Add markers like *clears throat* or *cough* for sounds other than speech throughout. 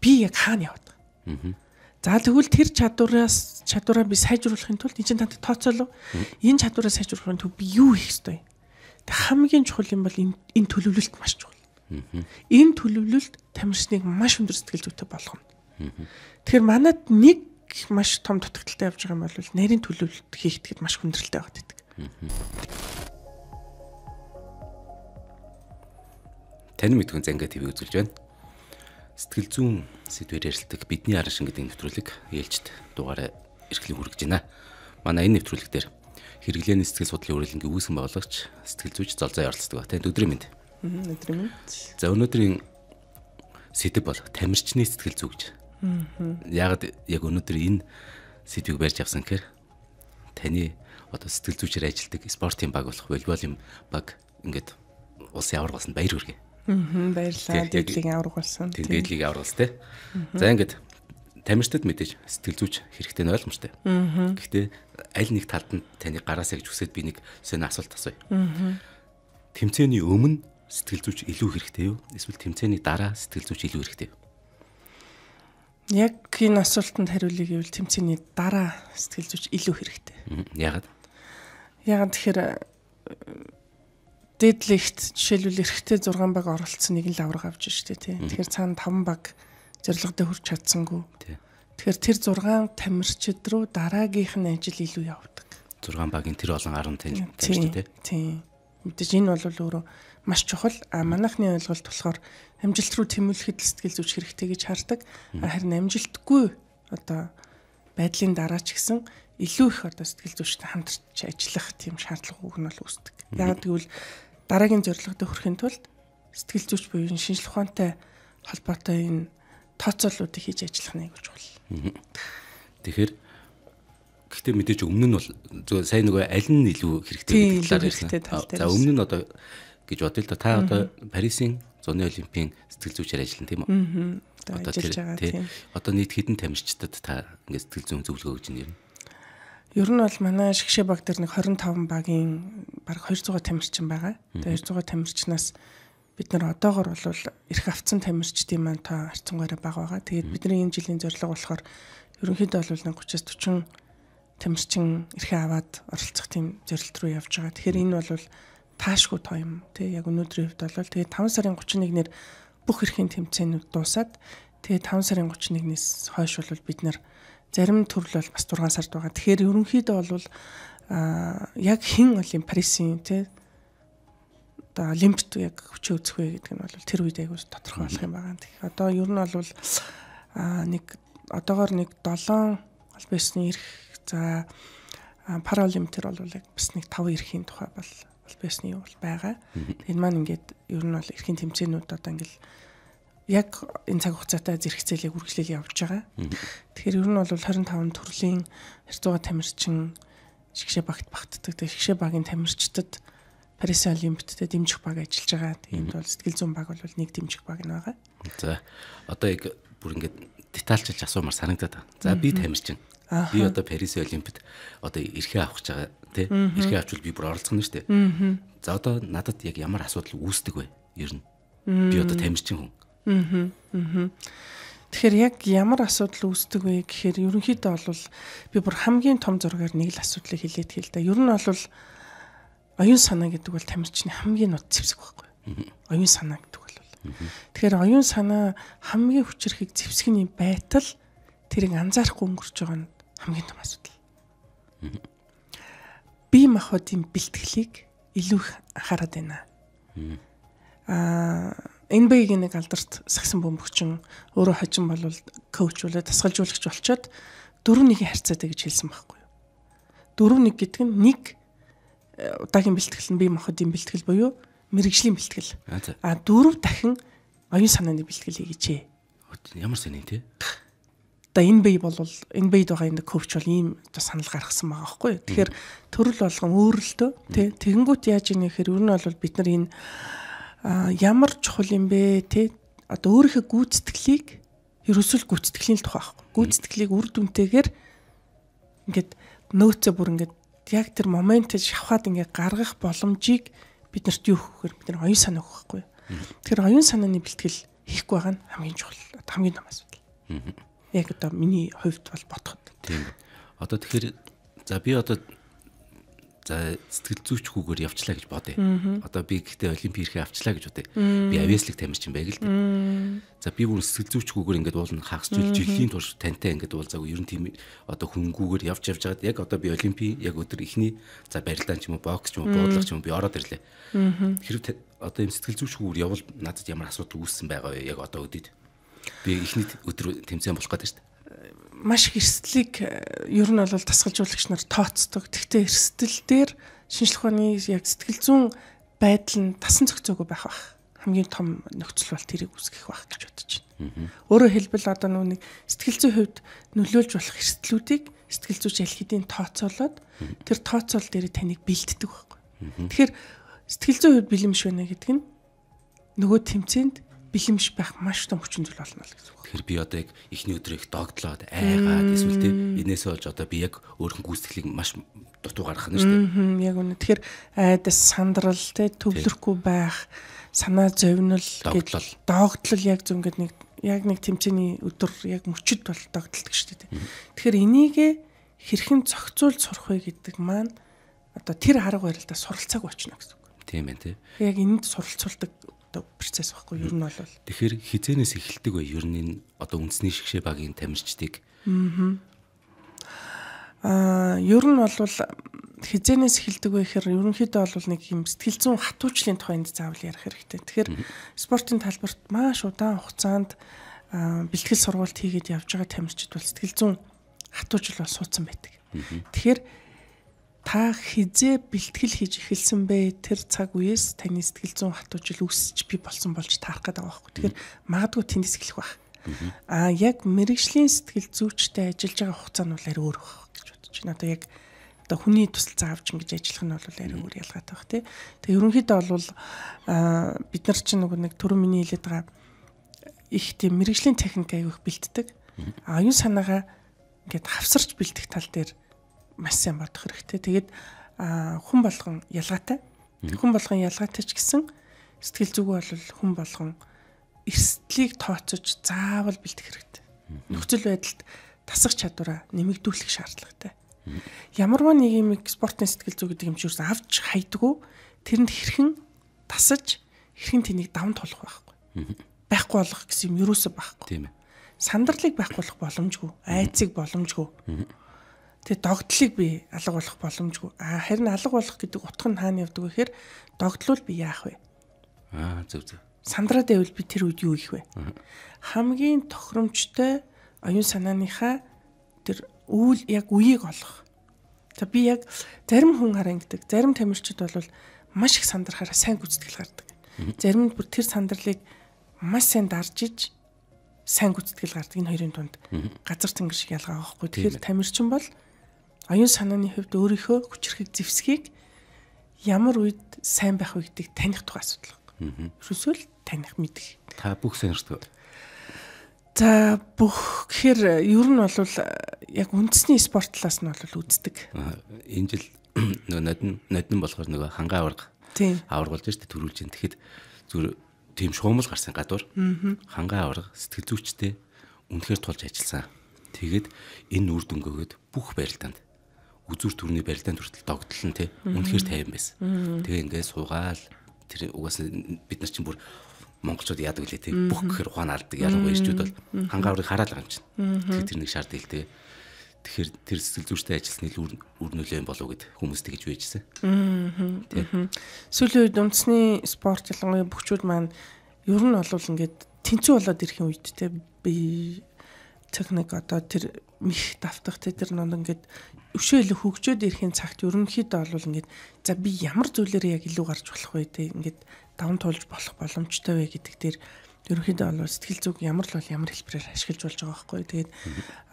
би яг хаана яваад байгаа. За тэгвэл тэр чадвараас чадвараа би сайжруулахын тулд эн чинь танд тооцоолов. Энэ чадвараа сайжруулахын тулд би юу хийх ёстой юм? Тэг хамгийн чухал юм бол энэ төлөвлөлт маш чухал. Энэ төлөвлөлт тамирчныг маш өндөр сэтгэл зүйтэй болгоно. Тэгэхээр манад нэг маш том дутагдaltaй явж байгаа юм бол нарийн төлөвлөлт хийхэд маш хүндрэлтэй байгаад байдаг. Тань мэдгүй зэнгээ тв үзүүлж байна. Сэтгэл зүйн сэдвээр ярилцдаг бидний аран шин гэдэг нэвтрүүлэг ээлжид дугаараа эрхлэн хүргэж байна. Манай энэ нэвтрүүлэг дээр хэрэглээний сэтгэл судлалын үрэлэнгийн үүсгэн байгуулагч сэтгэл зүйч Золзаа ярилцдаг ба танд өдрийн мэнд. Өдрийн мэнд. За өнөөдрийн сэдв бол тамирчны сэтгэл зүй гэж. Ягд яг өнөөдөр энэ сэдвийг барьж авсан гэхээр таны одоо сэтгэл зүйчээр ажилладаг спортын баг болох волейболын баг ингээд улсын аварга болсон баяр хүргэе. Аа баярлалаа. Дээдлийг авраг болсон. Тэг дээдлийг аврагс те. За ингээд тамирчдад мэдээж сэтгэл зүйч хэрэгтэй нь ойлгомжтой. Гэхдээ аль нэг талд нь таны гараасаа гэж хүсээд би нэг сони асуулт асууя. Тэмцээний өмнө сэтгэл зүйч илүү хэрэгтэй юу? Эсвэл тэмцээний дараа сэтгэл зүйч илүү хэрэгтэй юу? Яг энэ асуултанд хариулъя гэвэл тэмцээний дараа сэтгэл зүйч илүү хэрэгтэй. Ягаад? Ягаад тэгэхээр дээдлэгт жишээлбэл эрэхтэй 6 баг оролцсон нэг л авраг авч штэ тий. Тэгэхээр цаана 5 баг зорилгодоо хүрч чадсангүй. Тэгэхээр тэр 6 тамирчид руу дараагийнх нь ажил илүү явдаг. 6 багийн тэр олон 10 тамирчид шүү дээ. Тийм. Мэдээж энэ бол өөрөө маш чухал. А манайхны ойлголт болохоор амжилт руу тэмүүлэхэд сэтгэл зүйч хэрэгтэй гэж хардаг. Харин амжилтгүй одоо байдлын дараа ч гэсэн илүү их одоо сэтгэл зүйчтэй хамтарч ажиллах тийм шаардлагыг нь бол үүсдэг. Яг тэгвэл дараагийн зорилгод хүрэхин тулд сэтгэл зүйч буюу шинжлэх ухаантай холбоотой энэ тооцоолуудыг хийж ажиллах нь гэж бол. Тэгэхээр гэхдээ мэдээж өмнө нь бол зөв сайн нөгөө аль нь илүү хэрэгтэй гэдэг талаар ярьсан. За өмнө нь одоо гэж бодъё л да. Та одоо Парисын зуны олимпийн сэтгэл зүйчээр ажиллана тийм үү? Одоо тэр одоо нийт хэдэн тамирчдад та ингээд сэтгэл зүйн зөвлөгөө өгж нэрнэ? Ер нь бол манай шгшээ баг дээр нэг 25 багийн баг 200 тамирчин байгаа. Тэгээ 200 тамирчнаас бид нар одоогор бол эрх авцсан тамирчдын маань та арцсангаараа баг байгаа. Тэгээд бидний энэ жилийн зорилго болохоор ерөнхийдөө бол 30-аас 40 тамирчин эрхээ аваад оролцох тийм зорилт руу явж байгаа. Тэгэхээр энэ бол таашгүй тоо юм тий яг өнөөдрийн хувьд бол тэгээд 5 сарын 31-нд бүх эрхийн тэмцээнүүд дуусаад тэгээд 5 сарын 31-ээс хойш бол бид нар зарим төрөл бол бас 6 сард байгаа. Тэгэхээр ерөнхийдөө бол а яг хин олим Парисын тий одоо олимпиад яг хүчээ үзэх вэ гэдэг нь бол тэр үед айгуус тодорхой болох юм байна. Тэгэхээр одоо ер нь бол а нэг одоогоор нэг 7 аль биесний эрх за паралимпиад бол бас нэг 5 эрхийн тухай бол аль биесний юу бол байгаа. Энэ маань ингээд ер нь бол эрхийн тэмцээнүүд одоо ингээд яг энэ цаг хугацаатай зэрэгцээлийг үргэлжлээл явж байгаа. Тэгэхээр ер нь бол 25 төрлийн харьцугаа тамирчин шигшээ багт багтдаг. Тэгээ шигшээ багийн тамирчдад Парис Олимпиадт дэмжих баг ажиллаж байгаа. Энд бол сэтгэл зүйн баг бол нэг дэмжих баг нэг байгаа. За одоо яг бүр ингээд детальчилж асуумар санагдаад байна. За би тамирчин. Би одоо Парис Олимпиад одоо эрхээ авах гэж байгаа тий. Эрхээ авчвал би бүр оролцох нь шүү дээ. За одоо надад яг ямар асуудал үүсдэг вэ? Ер нь би одоо тамирчин хүн Аа. Аа. Тэгэхээр яг ямар асуудал үүсдэг вэ гэхээр ерөнхийдөө бол би бүр хамгийн том зургаар нэг л асуудлыг хилээд хэл да. Ер нь бол оюун санаа гэдэг бол тамирчны хамгийн нут зэвсэг байхгүй. Оюун санаа гэдэг бол. Тэгэхээр оюун санаа хамгийн хүчрэхийг зэвсэгний байтал тэрийг анзаарахгүй өнгөрч байгаа нь хамгийн том асуудал. Би махуудын бэлтгэлийг илүү их анхаарат байна. Аа NB-ийн нэг алдарт сагсан бөмбөгчин өөрөө хожим болвол коуч болоо тасгалжуулагч болчоод 4-1-ийн харьцаатай гэж хэлсэн байхгүй юу. 4-1 гэдэг нь нэг э, удаагийн бэлтгэл нь бие махбодын бэлтгэл буюу мэрэгжлийн бэлтгэл. А дөрөв дахин оюун санааны бэлтгэл хийгээч. Ямар сони те? Одоо энэ бий бол энэ бийд байгаа энэ коуч бол ийм одоо санал гаргасан байгаа байхгүй юу. Тэгэхээр төрөл болгон өөрлөлтөө тий тэгэнгүүт яаж ийм нэхэр ер нь бол бид нар энэ ямар чухал юм бэ те одоо өөрийнхөө гүйтгэлийг ерөөсөл гүйтгэлийн тухай байхгүй гүйтгэлийг үр дүнтэйгээр ингээд нөөцөө бүр ингээд яг тэр моментд шавхаад ингээд гаргах боломжийг биднэрт юу хөөхөр бид нар оюун санаа өгөхгүй. Тэгэхээр оюун санааны бэлтгэл хийхгүй байгаа нь хамгийн чухал хамгийн том асуудал. Яг одоо миний хувьд бол ботход. Тийм. Одоо тэгэхээр за би одоо за сэтгэл зүйчгүүгээр явчлаа гэж бодъё. Одоо би гэхдээ олимп хийхээ авчлаа гэж бодъё. Би авиаслыг тамирчин байг л дээ. За би бүр сэтгэл зүйчгүүгээр ингээд уулна хагас жил жилийн турш тантай ингээд уулзаагүй ер нь тийм одоо хөнгүүгээр явж явж байгаад яг одоо би олимпи яг өдөр ихний за барилдаан ч юм уу бокс ч юм уу буудлах ч юм уу би ороод ирлээ. Хэрэг одоо юм сэтгэл зүйчгүүгээр явбал надад ямар асуудал үүссэн байгаа вэ яг одоо өдөд. Би ихний өдөр тэмцээн болох гэдэг шүү дээ маш их эрсдлийг э, ер нь бол тасгалжуулагч нар тооцдог. Тэгтээ эрсдэл дээр шинжлэх ухааны яг сэтгэл зүйн байдал нь тасан зохицоогүй байх бах. Хамгийн том нөхцөл бол тэрийг үүсгэх бах гэж бодож байна. Өөрөөр хэлбэл одоо нүг сэтгэл зүйн хувьд нөлөөлж болох эрсдлүүдийг сэтгэл зүйч аль хэдийн тооцоолоод тэр тооцоол дээр таныг бэлддэг байхгүй. Тэгэхээр сэтгэл зүйн хувьд бэлэмш байна гэдэг нь нөгөө тэмцээнд бихимш байх маш том хүчин зүйл болно л гэсэн үг. Тэгэхээр би одоо яг эхний өдрөө их догдлоод айгаад эсвэл тэ энээсээ болж одоо би яг өөрхөн гүйцэтгэлийг маш дутуу гаргах нь шүү дээ. Яг үнэ. Тэгэхээр айдас сандрал тэ төвлөрөхгүй байх санаа зовнил гэдэг догдлол яг зөв ингээд нэг яг нэг тэмцээний өдөр яг мөчд бол догдолдог шүү дээ. Тэгэхээр энийгээ хэрхэн зохицуулж сурах вэ гэдэг маань одоо тэр харга барилдаа суралцааг очно гэсэн үг. Тийм ээ тий. Яг энд суралцуулдаг одоо процесс баггүй ер нь бол тэгэхээр хизэнээс эхэлдэг бай ер нь одоо үндэсний шгшээ багийн тамирчдыг аа ер нь бол хизэнээс эхэлдэг вэ гэхээр ерөнхийдөө бол нэг юм сэтгэл зүйн хатуучлалын тухайд заавал ярих хэрэгтэй. Тэгэхээр спортын талбарт маш удаан хугацаанд бэлтгэл сургалт хийгээд явж байгаа тамирчид бол сэтгэл зүйн хатуужил бол суудсан байдаг. Тэгэхээр та хизээ бэлтгэл хийж эхэлсэн бэ тэр цаг үеэс таны сэтгэл зүйн хатуужил үсч би болсон болж таарах гэдэг байгаа байхгүй. Тэгэхээр магадгүй тэнд сэлэх байх. Аа яг мэрэгжлийн сэтгэл зүйчтэй ажиллаж байгаа хугацаа нь бол ари өөр байх гэж бодож байна. Одоо яг одоо хүний тусалцаа авч ингэж ажиллах нь бол ари өөр ялгаатай байх тий. Тэгээ ерөнхийдөө бол аа бид нар чинь нэг түрүү миний хэлээд байгаа их тийм мэрэгжлийн техник аявих бэлддэг. Аа оюун санаагаа ингээд хавсарч бэлдэх тал дээр маш сайн бодох хэрэгтэй. Тэгээд хүн болгон ялгаатай. Хүн болгон ялгаатай ч гэсэн сэтгэл зүгөө бол хүн болгон эрсдлийг тооцож заавал бэлтгэх хэрэгтэй. Нөхцөл байдалд тасах чадвараа нэмэгдүүлэх шаардлагатай. Ямарваа нэг юм спортын сэтгэл зүй гэдэг юм чи юусэн авч хайдгүй тэрэнд хэрхэн тасаж хэрхэн тэнийг даван тулах байхгүй. Байхгүй болох гэсэн юм юусоо байхгүй. Тийм ээ. Сандарлыг байхгүй болох боломжгүй, айцыг боломжгүй. Тэгээ догтлыг би алга болох боломжгүй. А харин алга болох гэдэг утга нь хаана явдаг вэ гэхээр догтлол би яах вэ? Аа зөв зөв. Сандраад байвал би тэр үед юу их вэ? Хамгийн тохиромжтой оюун санааныхаа тэр үйл яг үеийг олох. За би яг зарим хүн хараа ингэдэг. Зарим тамирчид бол маш их сандрахаараа сайн гүцэтгэл гардаг. Зарим нь бүр тэр сандрлыг маш сайн дарж иж сайн гүцэтгэл гардаг энэ хоёрын дунд газар тэнгэр шиг ялгаа байхгүй. Тэгэхээр тамирчин бол оюун санааны хувьд өөрийнхөө хүчрэхийг зэвсгийг ямар үед сайн байх вэ гэдгийг таних тухай асуудал. Ерөөсөө л таних мэдэх. Та бүх сонирхдаг. За бүх гэхээр ер нь бол яг үндэсний спорт талаас нь бол үздэг. Энэ жил *clears throat* нөгөө нодн нодн болохоор нөгөө хангаа аварга. Тийм. Аваргуулж штэ төрүүлж ин тэгэхэд зүр тийм шуумл гарсан гадуур. Хангаа аварга сэтгэл зүйчтэй үнэхээр тулж ажилласан. Тэгээд энэ үр дүнгөөгд бүх барилдаанд үзүр төрний барилдаанд хүртэл догтлол нь тий үнэхээр тайван байсан. Тэгээ ингээд суугаал тэр угаасаа бид нар чинь бүр монголчууд яадаг лээ тий бүх гэхэр ухаан алддаг ялангуяа ирчүүд бол хангаврыг хараал байгаа юм чинь. Тэгэхээр тэр нэг шаард хэлтэй. Тэгэхээр тэр сэтгэл зүйчтэй ажилласны л үр нөлөө юм болов гэд хүмүүс тэгж байжсэн. Аа. Сүүлийн үед үндэсний спорт ялангуяа бөхчүүд маань ер нь олвол ингээд тэнцүү болоод ирэх юм үед те би техник одоо тэр мих давтах тэр нонд ингээд өвшөөл хөгжөөд ирэхин цагт ерөнхийдөө бол ингээд за би ямар зүйлээр яг илүү гарч болох вэ те ингээд даван туулж болох боломжтой вэ гэдэг дээр ерөнхийдөө бол сэтгэл зүг ямар л бол ямар хэлбэрээр ашиглаж болж байгаа байхгүй тэгээд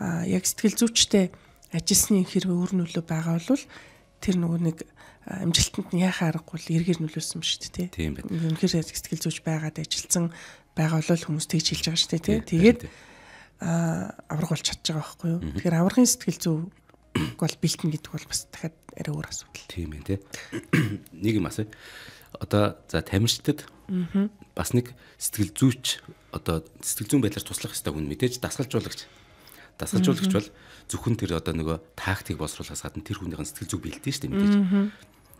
аа яг сэтгэл зүйчтэй ажилласны хэрвээ өөр нөлөө байгаа бол тэр нөгөө нэг амжилтанд нь яхаа аргагүй л эргээр нөлөөсөн шүү дээ тийм байна. Үнэхээр сэтгэл зүйч байгаад ажилласан байгаа бол хүмүүс тэгж хэлж байгаа шүү дээ тийм. Тэгээд авраг болж чадж байгаа байхгүй юу. Тэгэхээр аврагын сэтгэл зүй *coughs* бол бэлтэн гэдэг бол бас дахиад арай өөр асуудал. Тийм ээ тий. *coughs* Нэг юм асуу. Одоо за тамирчдад бас нэг сэтгэл зүйч одоо сэтгэл зүйн байдлаар туслах хэрэгтэй хүн мэдээж дасгалжуулагч. Дасгалжуулагч бол зөвхөн тэр одоо нөгөө тактик босруулахаас гадна тэр хүнийхэн сэтгэл зүг бэлдэн шүү дээ мэдээж.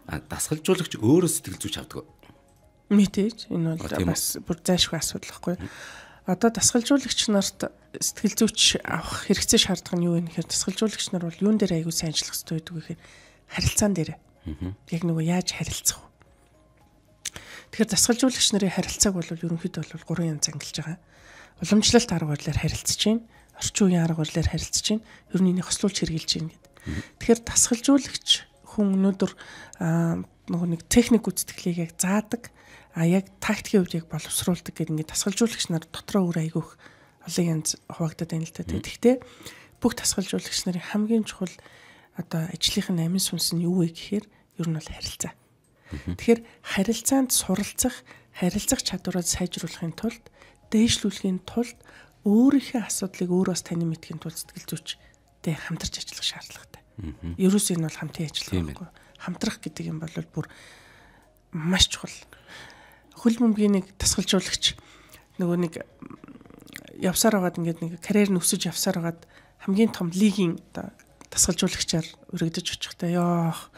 А дасгалжуулагч өөрөө сэтгэл зүйч авдаг. Мэдээж энэ бол бас бүр зайшгүй асуудал байхгүй юу? одоо дасгалжуулагч нарт сэтгэл зүйч авах хэрэгцээ шаардлага нь юу юм гэхээр дасгалжуулагч нар бол юун дээр аягүй сайн ажиллах хэрэгтэй гэдэг гэхээр харилцаан дээр. Яг нөгөө яаж харилцах вэ? Тэгэхээр засгалжуулагч нарын харилцааг бол ерөнхийдөө бол гурван янз ангилж байгаа. Уламжлалт арга барилаар харилцаж байна. Орчин үеийн арга барилаар харилцаж байна. Ер нь энийг хослуулж хэрэгжилж байна гэдэг. Тэгэхээр засгалжуулагч хүн өнөөдөр нөгөө нэг техник үздэгдлийг яг заадаг а яг тактикийн хувьд яг боловсруулдаг гэдэг ингээд тасгалжуулагч нар дотроо өөр айгүйх олон янз хуваагдаад байна л та. Тэгэхдээ бүх тасгалжуулагч нарын хамгийн чухал одоо ажлынх нь амин сүнс нь юу вэ гэхээр ер нь бол харилцаа. Тэгэхээр харилцаанд суралцах, харилцах чадвараа сайжруулахын тулд, дээшлүүлэхийн тулд өөрийнхөө асуудлыг өөрөөс тань мэдхийн тулд сэтгэл зүйчтэй хамтарч ажиллах шаардлагатай. Ерөөс энэ бол хамтын ажиллагаа. Хамтрах гэдэг юм бол бүр маш чухал хөл бөмбөгийн нэг тасгалжуулагч нөгөө нэг явсаар байгаад ингээд нэг карьер нь өсөж явсаар байгаад хамгийн том лигийн оо тасгалжуулагчаар өргөдөж очихтай ёох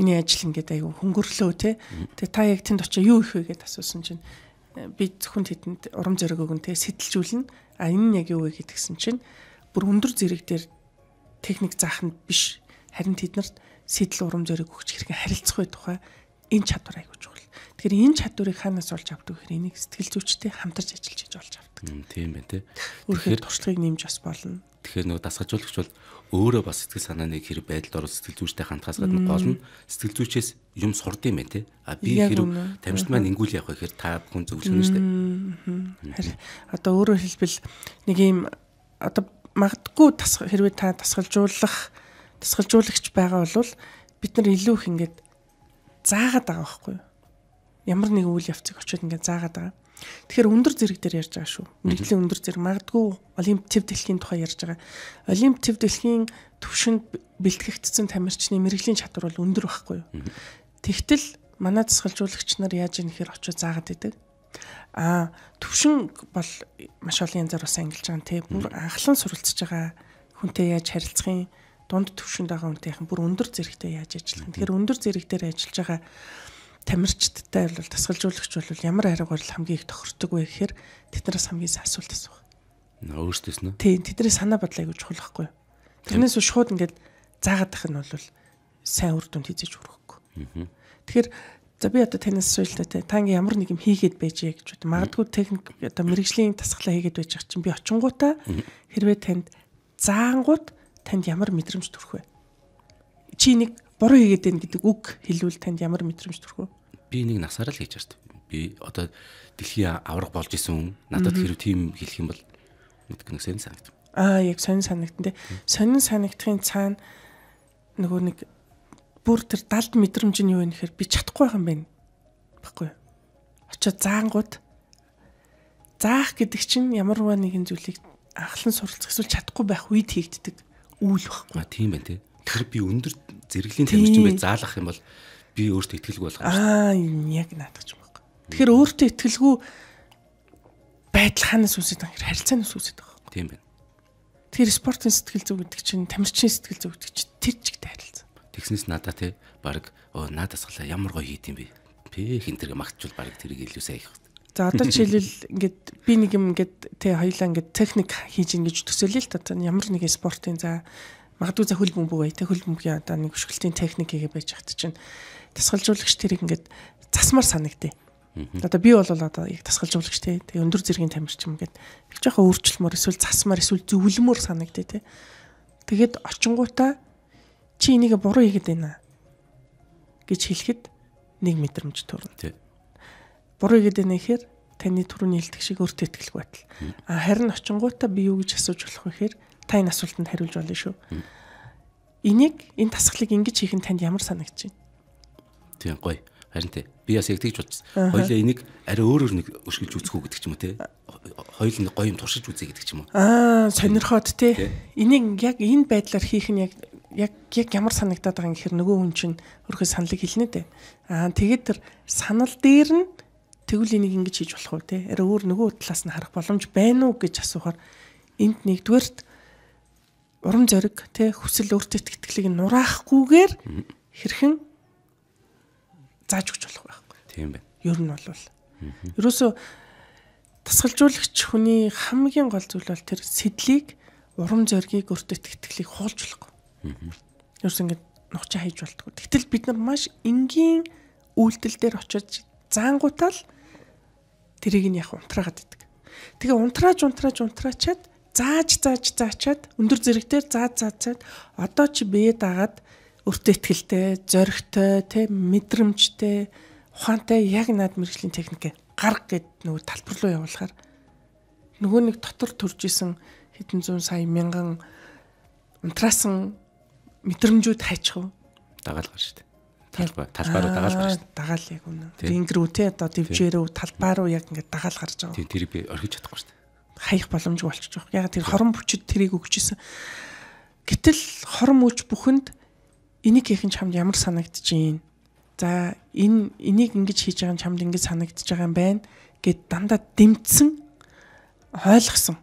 миний ажил ингээд айгүй хөнгөрлөө те тэгээ та яг тэнд очиж юу их вэ гэдээ асуусан чинь э, би зөвхөн тэдэнд урам зориг өгөн те сэтэлжүүлнэ а энэ нь яг юу вэ гэдгсэн чинь бүр өндөр зэрэг дээр техник заахын биш харин тэднэрт сэтэл урам зориг өгч хэрэг харилцах бай тухай энэ чадвар айгуу Тэгэхээр энэ чадварыг хаанаас олж авдаг гэхээр энийг сэтгэл зүйчтэй хамтарч ажиллаж иж олж авдаг. Тийм байна тий. Өөрөөр туршлагыг нэмж бас болно. Тэгэхээр нөгөө дасгалжуулагч бол өөрөө бас сэтгэл санааны хэрэг байдалд орол сэтгэл зүйчтэй хандхаас гадна гол нь сэтгэл зүйчээс юм сурдсан юм байна те. А би хэрэг тамирчид маань ингүүл явах гэхээр та бүхэн зөвлөсөн шүү дээ. Одоо өөрөөр хэлбэл нэг юм одоо магадгүй хэрвээ та тасгалжуулах тасгалжуулагч байгаа бол бид нар илүү их ингээд заагаад байгаа байхгүй юу? ямар нэг үйл явцыг очиод ингээд заагаад байгаа. Тэгэхээр өндөр зэрэг дээр ярьж байгаа шүү. Мэргэжлийн өндөр зэрэг магадгүй Олимп төв дэлхийн тухай ярьж байгаа. Олимп төв дэлхийн төвшөнд бэлтгэгдсэн тамирчны мэргэжлийн чадвар бол өндөр байхгүй юу? Тэгтэл манай засгалжуулагч нар яаж ийм хэр очиж заагаад идэг? Аа, төвшин бол маш олон янзаар бас ангилж байгаа нэ. Бүр анхлан суралцж байгаа хүнтэй яаж харилцахын дунд төвшөнд байгаа хүнтэйхэн бүр өндөр зэрэгтэй яаж ажиллах. Тэгэхээр өндөр зэрэг дээр ажиллаж байгаа тамирчдтай бол дасгалжуулагч бол ямар арга барил хамгийн их тохирдог вэ гэхээр тэднээс хамгийн сайн асуулт асуух. Өөртөөс нь. Тийм, тэдний санаа бодлоо айгуу чухал байхгүй. Тэрнээс шууд ингээд заагаад тах нь бол сайн үр дүнд хийж хүрэхгүй. Тэгэхээр за би одоо танаас асуулт та та ингээ ямар нэг юм хийгээд байж яа гэж бод. Магадгүй техник одоо мэрэгжлийн дасгалаа хийгээд байж байгаа чинь би очингуудаа хэрвээ танд заангууд танд ямар мэдрэмж төрөх вэ? Чи нэг буруу хийгээд байна гэдэг үг хэлвэл танд ямар мэдрэмж төрөх вэ? би энийг насаараа л хийж харт. Би одоо дэлхийн авраг болж исэн хүн надад хэрэг тийм хэлэх юм бол мэдгүй нэг сонир санагд. Аа яг сонир санагдсан те. Сонир санагдхын цаана нөгөө нэг бүр тэр 70 мэдрэмж нь юу вэ гэхээр би чадахгүй юм байна. Баггүй. Очоод заангууд заах гэдэг чинь ямар нэгэн зүйлийг анхлан суралцах эсвэл чадахгүй байх үед хийгддэг үйл баггүй. Тийм байна те. Тэр би өндөр зэрэглийн тамирчин бай заалах юм бол би өөртөө ихтгэлгүй болгох юм. Аа, яг наадах юм байна. Тэгэхээр өөртөө ихтгэлгүй байдал ханаас үүсэж байгаа хэрэг харилцаанаас үүсэж байгаа. Тийм байна. Тэгэхээр спортын сэтгэл зүй гэдэг чинь тамирчин сэтгэл зүй гэдэг чинь тэр чигтэй харилцаа. Тэгснээс надаа те баг оо надаас галаа ямар гоё хийд юм бэ? Пэ хин тэр магтчул баг тэрийг илүү сайн хийх. За одоо жишээлбэл ингээд би нэг юм ингээд те хоёлаа ингээд техник хийж ин гэж төсөөлөе л та ямар нэгэн спортын за магадгүй за хөл бөмбөг бай тэ хөл бөмбөгийн одоо нэг хөшгөлтийн техник хийгээ байж хат чинь тасгалжуулагч тэрийг ингээд засмар санагдээ. Одоо би бол одоо яг тасгалжуулагч тэ өндөр зэргийн тамирч юм гээд их жоохон өөрчлөлмөр эсвэл засмар эсвэл зөвлөмөр санагдээ тэ. Тэгэд очингуудаа чи энийг буруу хийгээд байна гэж хэлэхэд нэг мэдрэмж төрнө. Тэ. Буруу хийгээд байна гэхээр таны төрөний илтгэх шиг өөртөө ихтгэл байтал. А харин очингуудаа би юу гэж асууж болох вэ гэхээр та энэ асуултанд хариулж болно шүү. Энийг энэ тасгалыг ингэж хийх нь танд ямар санагдаж байна? Тийм гоё. Харин тий. Би бас яг тэгж бодчихсон. Хоёлаа энийг арай өөрөөр нэг өшгөлж үзэх үү гэдэг ч юм уу те. Хоёул нэг гоё юм туршиж үзье гэдэг ч юм уу. Аа, сонирхоод те. Энийг яг энэ байдлаар хийх нь яг яг яг ямар санагдаад байгаа юм гэхээр нөгөө хүн чинь өөрөө саналыг хэлнэ дээ. Аа, тэгээд тэр санал дээр нь тэгвэл энийг ингэж хийж болох уу те. Арай өөр нөгөө талаас нь харах боломж байна уу гэж асуухаар энд нэгдүгээрт урам зориг те хүсэл өөртөө итгэлийг нураахгүйгээр хэрхэн зааж өгч болох байхгүй. Тийм байна. Ер нь бол ерөөсөө тасгалжуулагч хүний хамгийн гол зүйл бол тэр сэдлийг урам зоригийг өөртөө итгэлийг хуулж болохгүй. Ерөөс ингэ нухчи хайж болтгоо. Тэгтэл бид нар маш энгийн үйлдэл дээр очиж заангуутаал тэрийг нь яг унтраагаад идэг. Тэгээ унтрааж унтрааж унтраачаад зааж зааж заачаад өндөр зэрэгтэр зааж заацаад одоо ч бие дагаад өөртөө ихтэй зоригтой тэ мэдрэмжтэй ухаантай яг над мэрэгжлийн техникээ гарга гэд нөгөө талбар руу явуулахаар нөгөө нэг дотор төрж исэн хэдэн зуун сая мянган унтраасан мэдрэмжүүд хайчих уу дагаалгаа шүү дээ талбай талбай руу дагаал гарч дагаал яг үнэ рингрүү те одоо дивжээрөө талбай руу яг ингээд дагаал гарч байгаа. Тэр би орхиж чадахгүй шүү дээ хаях боломжгүй болчих жоох. Яг тэр хорон бүчид тэрийг өгчээсэн. Гэтэл хорон мөч бүхэнд энийг хийх нь чамд ямар санагдчихээн. За энэ энийг ингэж хийж байгаа нь чамд ингэж санагдчихж байгаа юм байна гэд дандаа дэмтсэн ойлгосон.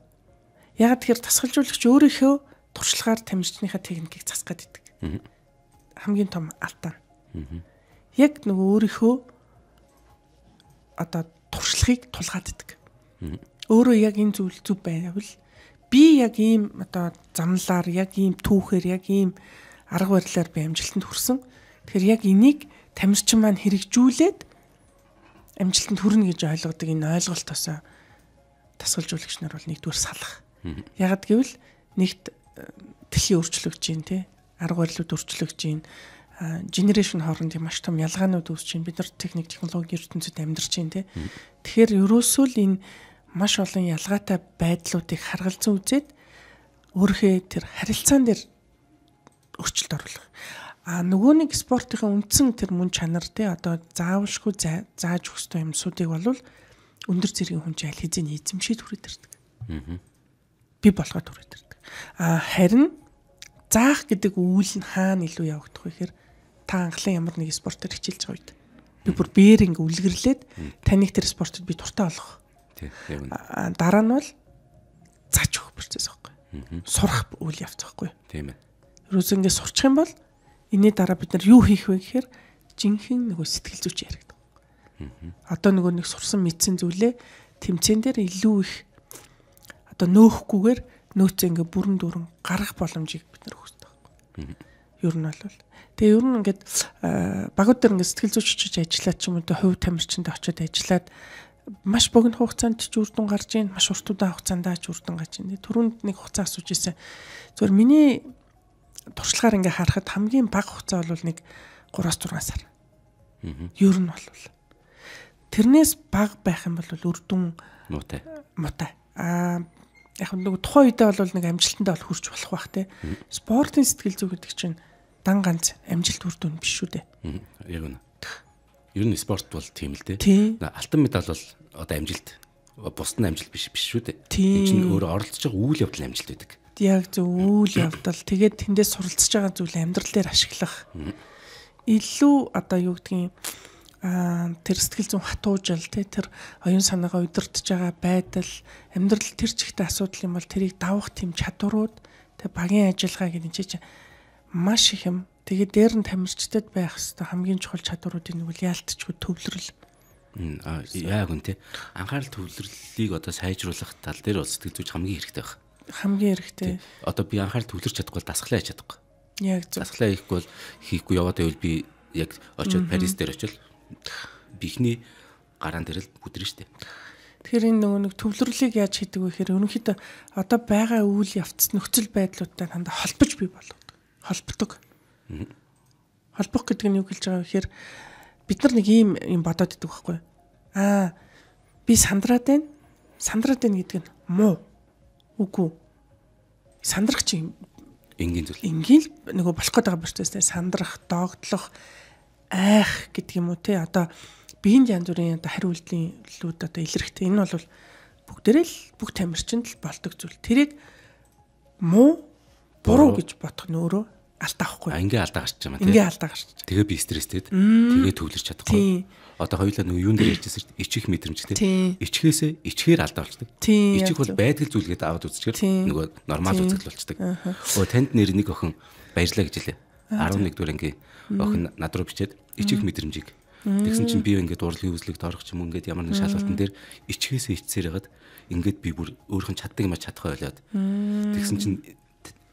Яг тэгэхээр тасгалжуулагч өөрийнхөө туршлагаар тамирчныхаа техникийг засгаад идэг. Хамгийн том алдаа. Яг нөгөө өөрийнхөө одоо туршлагыг тулгаад идэг. Өөрөө яг энэ зүйл зүв байвал би яг ийм одоо замлаар яг ийм түүхээр яг ийм арга барилаар би амжилтанд хүрсэн. Тэгэхээр яг энийг тамирчин маань хэрэгжүүлээд амжилтанд хүрнэ гэж ойлгодог энэ ойлголт осоо тасгалжуулагч нар бол нэгдүгээр салах. Ягд гэвэл нэгт дэлхий э, өөрчлөгдөж чинь тий арга барилууд өөрчлөгдөж чинь генерашн хооронд маш том ялгаанууд үүсэж чинь бид нар техник технологи ертөнцид амьдарч чинь тий Тэгэхээр ерөөсөө л энэ маш олон ялгаатай байдлуудыг харгалзан үзээд өөрхөө тэр харилцаан дээр өөрчлөлт оруулах. А нөгөө нэг спортынхаа үндсэн тэр мөн чанар тий одоо заавалшгүй зааж өгөх ёстой юмсуудыг бол өндөр зэргийн хүн чинь аль хэзээ нь эзэмшээд хүрээд ирдэг. Аа. Би болгоод хүрээд ирдэг. А харин заах гэдэг үйл нь хаана илүү явагдах вэ гэхээр та анхлан ямар нэг спортоор хичээлж байгаа үед би бүр биеэр ингээ үлгэрлээд таныг тэр спортод би туртаа болох Тийм. Дараа нь бол зааж өгөх процесс байхгүй. Сурах үйл явц байхгүй. Тийм ээ. Ерөөс ингэ сурчих юм бол энэний дараа бид нар юу хийх вэ гэхээр жинхэнэ нөгөө сэтгэл зүйч яригдав. Одоо нөгөө нэг сурсан мэдсэн зүйлээ тэмцэн дээр илүү их одоо нөөхгүйгээр нөөцөө ингээ бүрэн дүүрэн гарах боломжийг бид нар хүсдэг байхгүй. Ер нь бол Тэгээ ер нь ингээд багууд дээр ингээд сэтгэл зүйч очиж ажиллаад ч юм уу хувь тамирчинд очиод ажиллаад маш богино хугацаанд ч үрдэн гарж ийн маш урт удаан хугацаанд ч үрдэн гарч ийн. Төрөнд нэг хугацаа асууж ирсэн. Зөвөр миний туршлагаар ингээ харахад хамгийн бага хугацаа бол нэг 3-6 сар. Аа. Ер нь бол Тэрнээс бага байх юм бол үрдэн муутай. Муутай. Аа яг нэг тухайн үедээ бол нэг амжилтанд бол хүрч болох бах те. Спортын сэтгэл зүй гэдэг чинь дан ганц амжилт үрдүн биш шүү дээ. Яг үнэ. Ер нь спорт бол тийм л дээ. Алтан медаль бол одоо амжилт бусд нь амжилт биш биш шүү дээ. Энэ чинь өөрө оролцож байгаа үйл явдал амжилт байдаг. Яг зөв үйл явдал. Тэгээд тэндээс суралцж байгаа зүйл амьдрал дээр ашиглах. Илүү одоо юу гэдгийг тэр сэтгэл зүйн хатуужил тий тэр оюун санаагаа удирдах байгаа байдал амьдрал тэр чигтээ асуудал юм бол тэрийг давах тийм чадварууд тэг багийн ажиллагаа гэдэг чинь маш их юм Тэгээд дээр нь тамирчтад байх хэвээр хамгийн чухал чадваруудын нэг нь яалтчгүй төвлөрөл. Аа яг үн тий. Анхаарал төвлөрлийг одоо сайжруулах тал дээр бол сэтгэл зүйч хамгийн хэрэгтэй байна. Хамгийн хэрэгтэй. Одоо би анхаарал төвлөрч чадахгүй бол дасглаа хийж чадахгүй. Яг зөв. Дасглаа хийхгүй бол хийхгүй яваад байвал би яг очиод Парис дээр очил бихний гараан дээр л бүдэрнэ штэ. Тэгэхээр энэ нөгөө нэг төвлөрлийг яаж хийдэг вэ гэхээр ерөнхийдөө одоо байгаа үйл явц нөхцөл байдлуудтай хандаа холбож бий болдог. Холбдог. Холбох гэдэг нь юу гэлж байгаа вэ гэхээр бид нар нэг ийм юм бодоод идэх байхгүй. Аа би сандраад байна. Сандраад байна гэдэг нь муу. Үгүй. Сандрах чинь энгийн зүйл. Энгийн л нөгөө болох гэдэг байгаа процесстэй сандрах, доогдлох, айх гэдэг юм уу те одоо биеийн янз бүрийн одоо хариу үйлдэлүүд одоо илэрхтэй энэ бол бүгдээрээ л бүх тамирчинд л бол ตก зүйл. Тэрийг муу буруу гэж бодох нь өөрөө алдаа ахгүй. Ингээ алдаа гарч чамаа тийм. Ингээ алдаа гарч. Тэгээ би стресстэйд тэгээ төвлөрч чадахгүй. Одоо хоёулаа нөгөө юун дээр ярьжсэн чинь ичих мэдрэмж тийм. Ичхээсээ ичхээр алдаа болчдаг. Ичих бол байтгал зүйлгээд аваад үзчихэр нөгөө нормал үзэгдэл болчдаг. Өө танд нэр нэг охин баярлаа гэж хэлээ. 11 дэх анги охин над руу бичээд ичих мэдрэмжийг Тэгсэн чинь би ингээд урлагийн үзлэг доорох юм ингээд ямар нэг шалгалтын дээр ичхээсээ ичсээр хагаад ингээд би бүр өөрхөн чаддаг юм а чадахгүй болоод. Тэгсэн чинь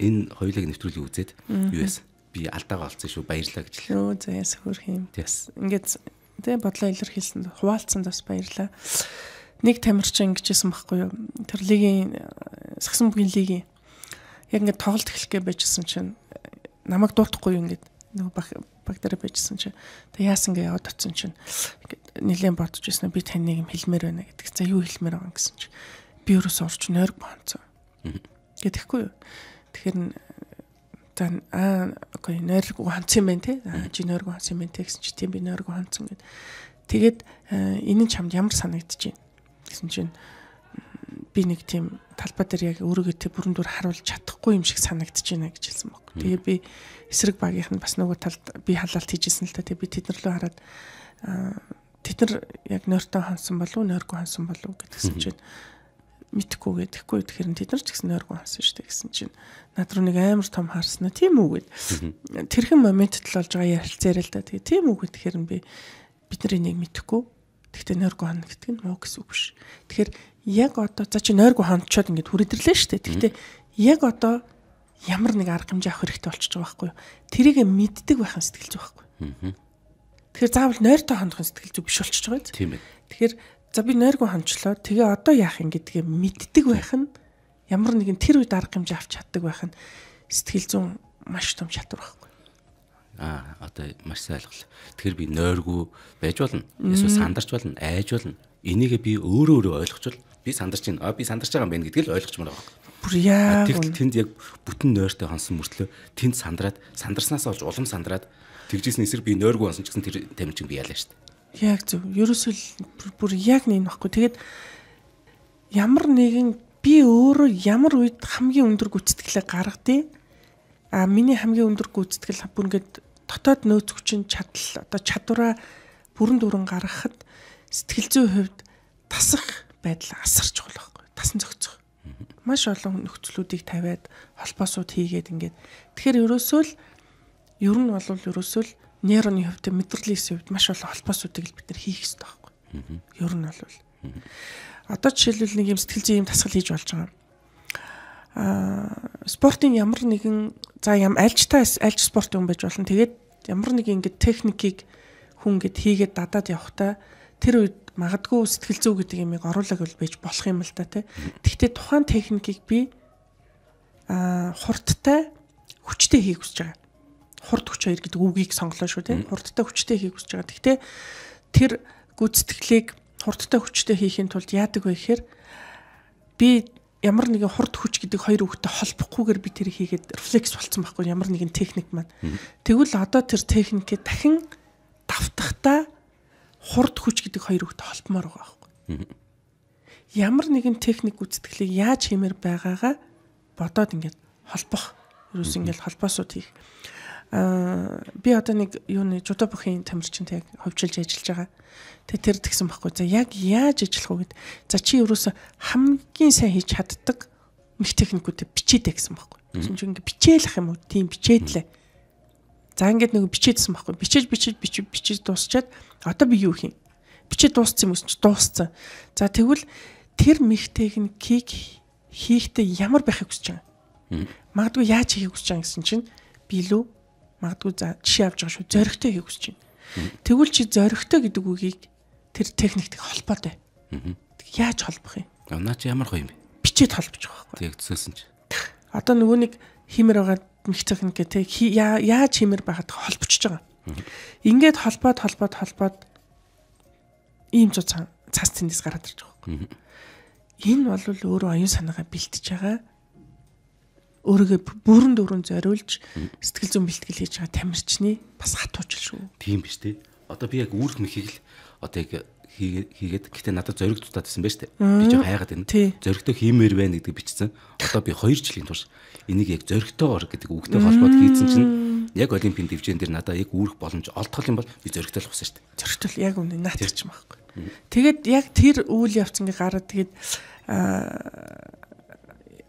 энэ хоёулыг нэвтрүүлгийг үзээд юу яасан? Би алдаагаа олцсон шүү. Баярлалаа гэж хэлээ. Өө зээс хөрх юм. Тэс. Ингээд тэ бодлоо илэрхийлсэн. Хуваалцсан бас баярлалаа. Нэг тамирчин ингэжсэн байхгүй юу? Тэр лигийн сагсан бүгийн лигийн яг ингээд тоглолт эхлэх гэж байжсэн чинь намайг дуутахгүй юу ингээд нөгөө баг баг дээр байжсэн чинь тэг яасан гээ яваад очсон чинь ингээд нилээн бодож ирсэн би тань нэг юм хэлмээр байна гэдэг. За юу хэлмээр байгаа юм гэсэн чинь би өөрөөс урч нойрг бонцоо. Гэтэхгүй юу. Тэгэхээр за аа окей нойргүй хонц юм байна те. Чи нойргүй хонц юм байна те гэсэн чи тийм би нойргүй хонцсон гэд. Тэгээд энэ нь чамд ямар санагдчихэв гэсэн чинь би нэг тийм талбай дээр яг өөрийгөө тэр бүрэн дүр харуулж чадахгүй юм шиг санагдаж байна гэж хэлсэн баг. Тэгээ би эсрэг багийнх нь бас нөгөө талд би халаалт хийжсэн л та тэгээ би тэднэр лөө хараад тэд нар яг нойртой хонсон болов уу, нойргүй хонсон болов уу гэдгсэн чинь мэдхгүй гэдэггүй тэгэхээр тэд нар ч гэсэн ойргүй хасан шүү дээ гэсэн чинь над руу нэг амар том харснаа тийм үг гэд тэрхэн моментд л болж байгаа ярилцаарай л да тэгээ тийм үг гэхээр би бид нар энийг мэдхгүй тэгтээ нойргүй хана гэдэг нь муу гэсэн үг биш тэгэхээр яг одоо за чи нойргүй хончоод ингээд хүрэдэрлээ шүү дээ тэгтээ яг одоо ямар нэг арга хэмжээ авах хэрэгтэй болчихж байгаа байхгүй юу тэрийг мэддэг байх сэтгэлж байхгүй тэгэхээр заавал нойртой хандах сэтгэл зүг биш болчихж байгаа юм. Тийм ээ. Тэгэхээр За би нойргүй хамчлаа. Тэгээ одоо яах юм гэдгийг мэддэг байх нь ямар нэгэн тэр үед арга хэмжээ авч чаддаг байх нь сэтгэл зүйн маш том шатвар байхгүй. Аа одоо маш сайн ойлголоо. Тэгэхээр би нойргүй байж болно. Эсвэл сандарч болно, айж болно. Энийгээ би өөрөө өөрөө ойлгочвол би сандарч байна. Аа би сандарч байгаа юм байна гэдгийг л ойлгочмор байгаа. Бүр яа. Тэгтэл тэнд яг бүтэн нойртой хансан мөртлөө тэнд сандраад сандарснаас олж улам сандраад тэгжсэн эсрэг би нойргүй болсон ч гэсэн тэр тамирчин би ялаа шүү дээ. Яг зөв. Ерөөсөө бүр яг нэг баггүй. Тэгээд ямар нэгэн би өөрөө ямар үед хамгийн өндөр гүцэтгэлээ гаргадیں۔ А миний хамгийн өндөр гүцэтгэл бүр ингээд дотоод нөөц хүчин чадал одоо чадвараа бүрэн дүүрэн гаргахад сэтгэл зүйн хувьд тасах байдал асар чухал байхгүй. Тасн зохицох. Маш олон нөхцлүүдийг тавиад холбоосууд хийгээд ингээд тэгэхээр ерөөсөө л ер нь бол ерөөсөө л нейроны хувьд мэдрэлийн хувьд маш олон холбоосуудыг л бид нар хийх хэрэгтэй байхгүй. Ер нь бол одоо жишээлбэл нэг юм сэтгэл зүйн юм дасгал хийж болж байгаа. Аа спортын ямар нэгэн за ям альжтай альж спорт юм байж болно. Тэгээд ямар нэг ингэ техникийг хүн ингэ хийгээд дадаад явахтаа тэр үед магадгүй сэтгэл зүй гэдэг ямиг оруулаг бол байж болох юм л та тий. Тэгвэл тухайн техникийг би аа хурдтай хүчтэй хийх гэж байгаа хурд хүч хоёр гэдэг үгийг сонглоо шүү тийм хурдтай хүчтэй хийх гэж байгаа. Гэхдээ тэр гүцэтгэлийг хурдтай хүчтэй хийхин тулд яадаг вэ гэхээр би ямар нэгэн хурд хүч гэдэг хоёр үгтэй холбохгүйгээр би тэр хийгээд рефлекс болцсон байхгүй ямар нэгэн техник маань. Тэгвэл одоо тэр техникээ дахин давтахтаа хурд хүч гэдэг хоёр үгтэй холбомоор байгаа байхгүй. Ямар нэгэн техник гүцэтгэлийг яаж хиймээр байгаагаа бодоод ингээд холбох. Юус ингээд холбоосууд хийх. Э, би одоо нэг юуны жуда бүхийн тамирчинт яг хувьчилж ажиллаж байгаа. Тэ тэр тгсэн баггүй. За яг яаж ажиллах вэ гэд. За чи ерөөсө хамгийн сайн хийж чаддаг мэх техникүүдээ бичээд гэсэн баггүй. Тэгсэн чинь ингээ бичээлэх юм уу? Тийм бичээдлээ. За ингээд нэг бичээдсэн баггүй. Бичээж бичиж бичиж бичиж дуусчаад одоо би юу хийм? Бичиж дууссан юм уу? Дууссан. За тэгвэл тэр мэх техникийг хийхдээ ямар байхыг хүсэж байгаа. Магадгүй яаж хийхийг хүсэж байгаа гэсэн чинь би илүү магадгүй жишээ авч байгаа шүү зөрөгтэй хийх гэж байна. Тэгвэл чи зөрөгтэй гэдэг үгийг тэр техниктэй холбоотой. Яаж холбох юм? Унаа чи ямар хөө юм бэ? Бичээд холбож байгаа байхгүй. Тэг төсөөлсөн чи. Одоо нөгөө нэг хиймэр байгаа мэх техникээ тэг яаж хиймэр байгаад холбочж байгаа. Ингээд холбоод холбоод холбоод ийм цуцсан цас тэндээс гараад ирж байгаа байхгүй. Энэ бол өөрөө оюун санаагаа бэлтэж байгаа өөрийгөө бүрэн дүрэн зориулж сэтгэл зүйн бэлтгэл хийж байгаа тамирчны бас хатуучил шүү. Тийм биш тий. Одоо би яг үүрэг мэхийг л одоо яг хийгээд гэтээ надад зориг дутаад байсан байж тээ. Би ч хаягаад байна. Зоригтой хиймээр байна гэдэг бичсэн. Одоо би 2 жилийн турш энийг яг зоригтойгоор гэдэг үгтэй холбоод хийсэн чинь яг олимпийн дэвжээнд дэр надад яг үүрэг боломж олдох юм бол би зоригтой л хусан шүү дээ. Зоригтой яг үнэ наатарч юм байхгүй. Тэгээд яг тэр үйл явцын гараад тэгээд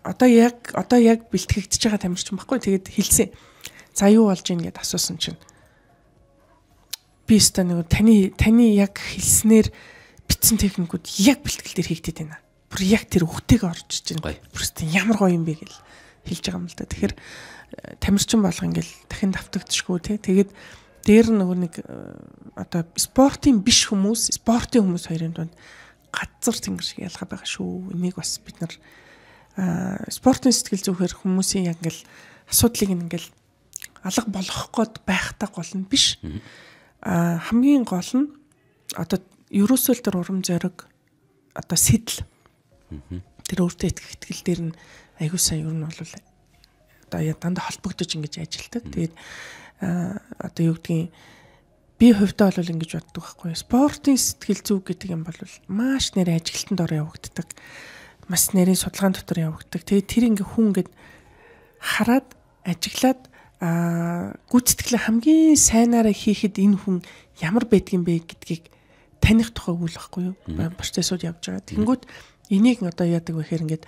одоо яг одоо яг бэлтгэгдэж байгаа тамирчин баггүй тэгээд хэлсэн. За юу болж ийн гэд асуусан чинь би өөртөө нэг таны таны яг хэлснээр битсэн техникүүд яг бэлтгэл дээр хийгдэт байна. Бүр яг тэр үхтэйг орж иж байна. Бүрстэн ямар гоё юм бэ гэл хэлж байгаа юм л да. Тэгэхээр тамирчин болго ингээл дахин давтагдчихгүй те. Тэгээд дээр нөгөө нэг э, одоо спортын биш хүмүүс, спортын хүмүүс хоёрын дунд газар тэнгэр шиг ялгаа байгаа шүү. Энийг бас бид нар Э, спортын сэтгэл зүхээр хүмүүсийн яг ингээл асуудлыг ингээл алга болгох гээд байхтаа гол нь биш. Аа э, хамгийн гол нь одоо ерөөсөө л тэр урам зориг одоо сэтэл. Тэр өөртөө итгэх итгэл дээр нь айгүй сайн ер нь бол одоо я дандаа холбогдож ингэж ажилтдаг. Тэгээд э, одоо юу гэдгийг би хувьдаа бол ингэж боддог байхгүй. Спортын сэтгэл зүг гэдэг юм бол маш нэр ажиглалтанд ороо явагддаг. Mm -hmm Мас нэрийн судалгаан дотор явагддаг. Тэгээ тэр ингээ хүн ингээд хараад ажиглаад аа гүцэтгэлээ хамгийн сайнаараа хийхэд энэ хүн ямар байдгийм бэ гэдгийг таних тухай үйл байхгүй юу? Процессууд явж байгаа. Тэнгүүт энийг одоо яадаг вэ гэхээр ингээд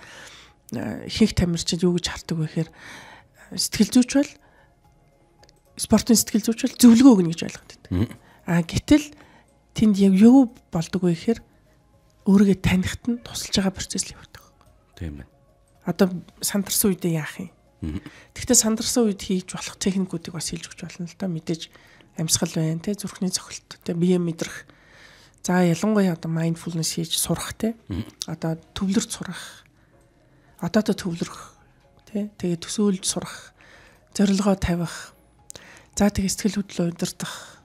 ихэнх тамирчид юу гэж хардаг вэ гэхээр сэтгэл зүйч бол спортын сэтгэл зүйч бол зөвлөгөө өгнө гэж ойлгоод байдаг. Аа гэтэл тэнд яг юу болдог вэ гэхээр өөрийгөө таних нь тусалж байгаа процесс л явагдах. Тийм байна. Одоо сандарсан үедээ яах юм? Тэгвэл сандарсан үед хийж болох техникүүдийг бас хэлж өгч болно л да мэдээж амьсгал байна те зүрхний цохилт те биеэ мэдрэх За ялангуяа одоо mindfulness хийж сурах те. Одоо төвлөрч сурах. Одоодоо төвлөрөх те. Тэгээ төсөөлж сурах. Зорилгоо тавих. За тэгээ сэтгэл хөдлөл удирдах.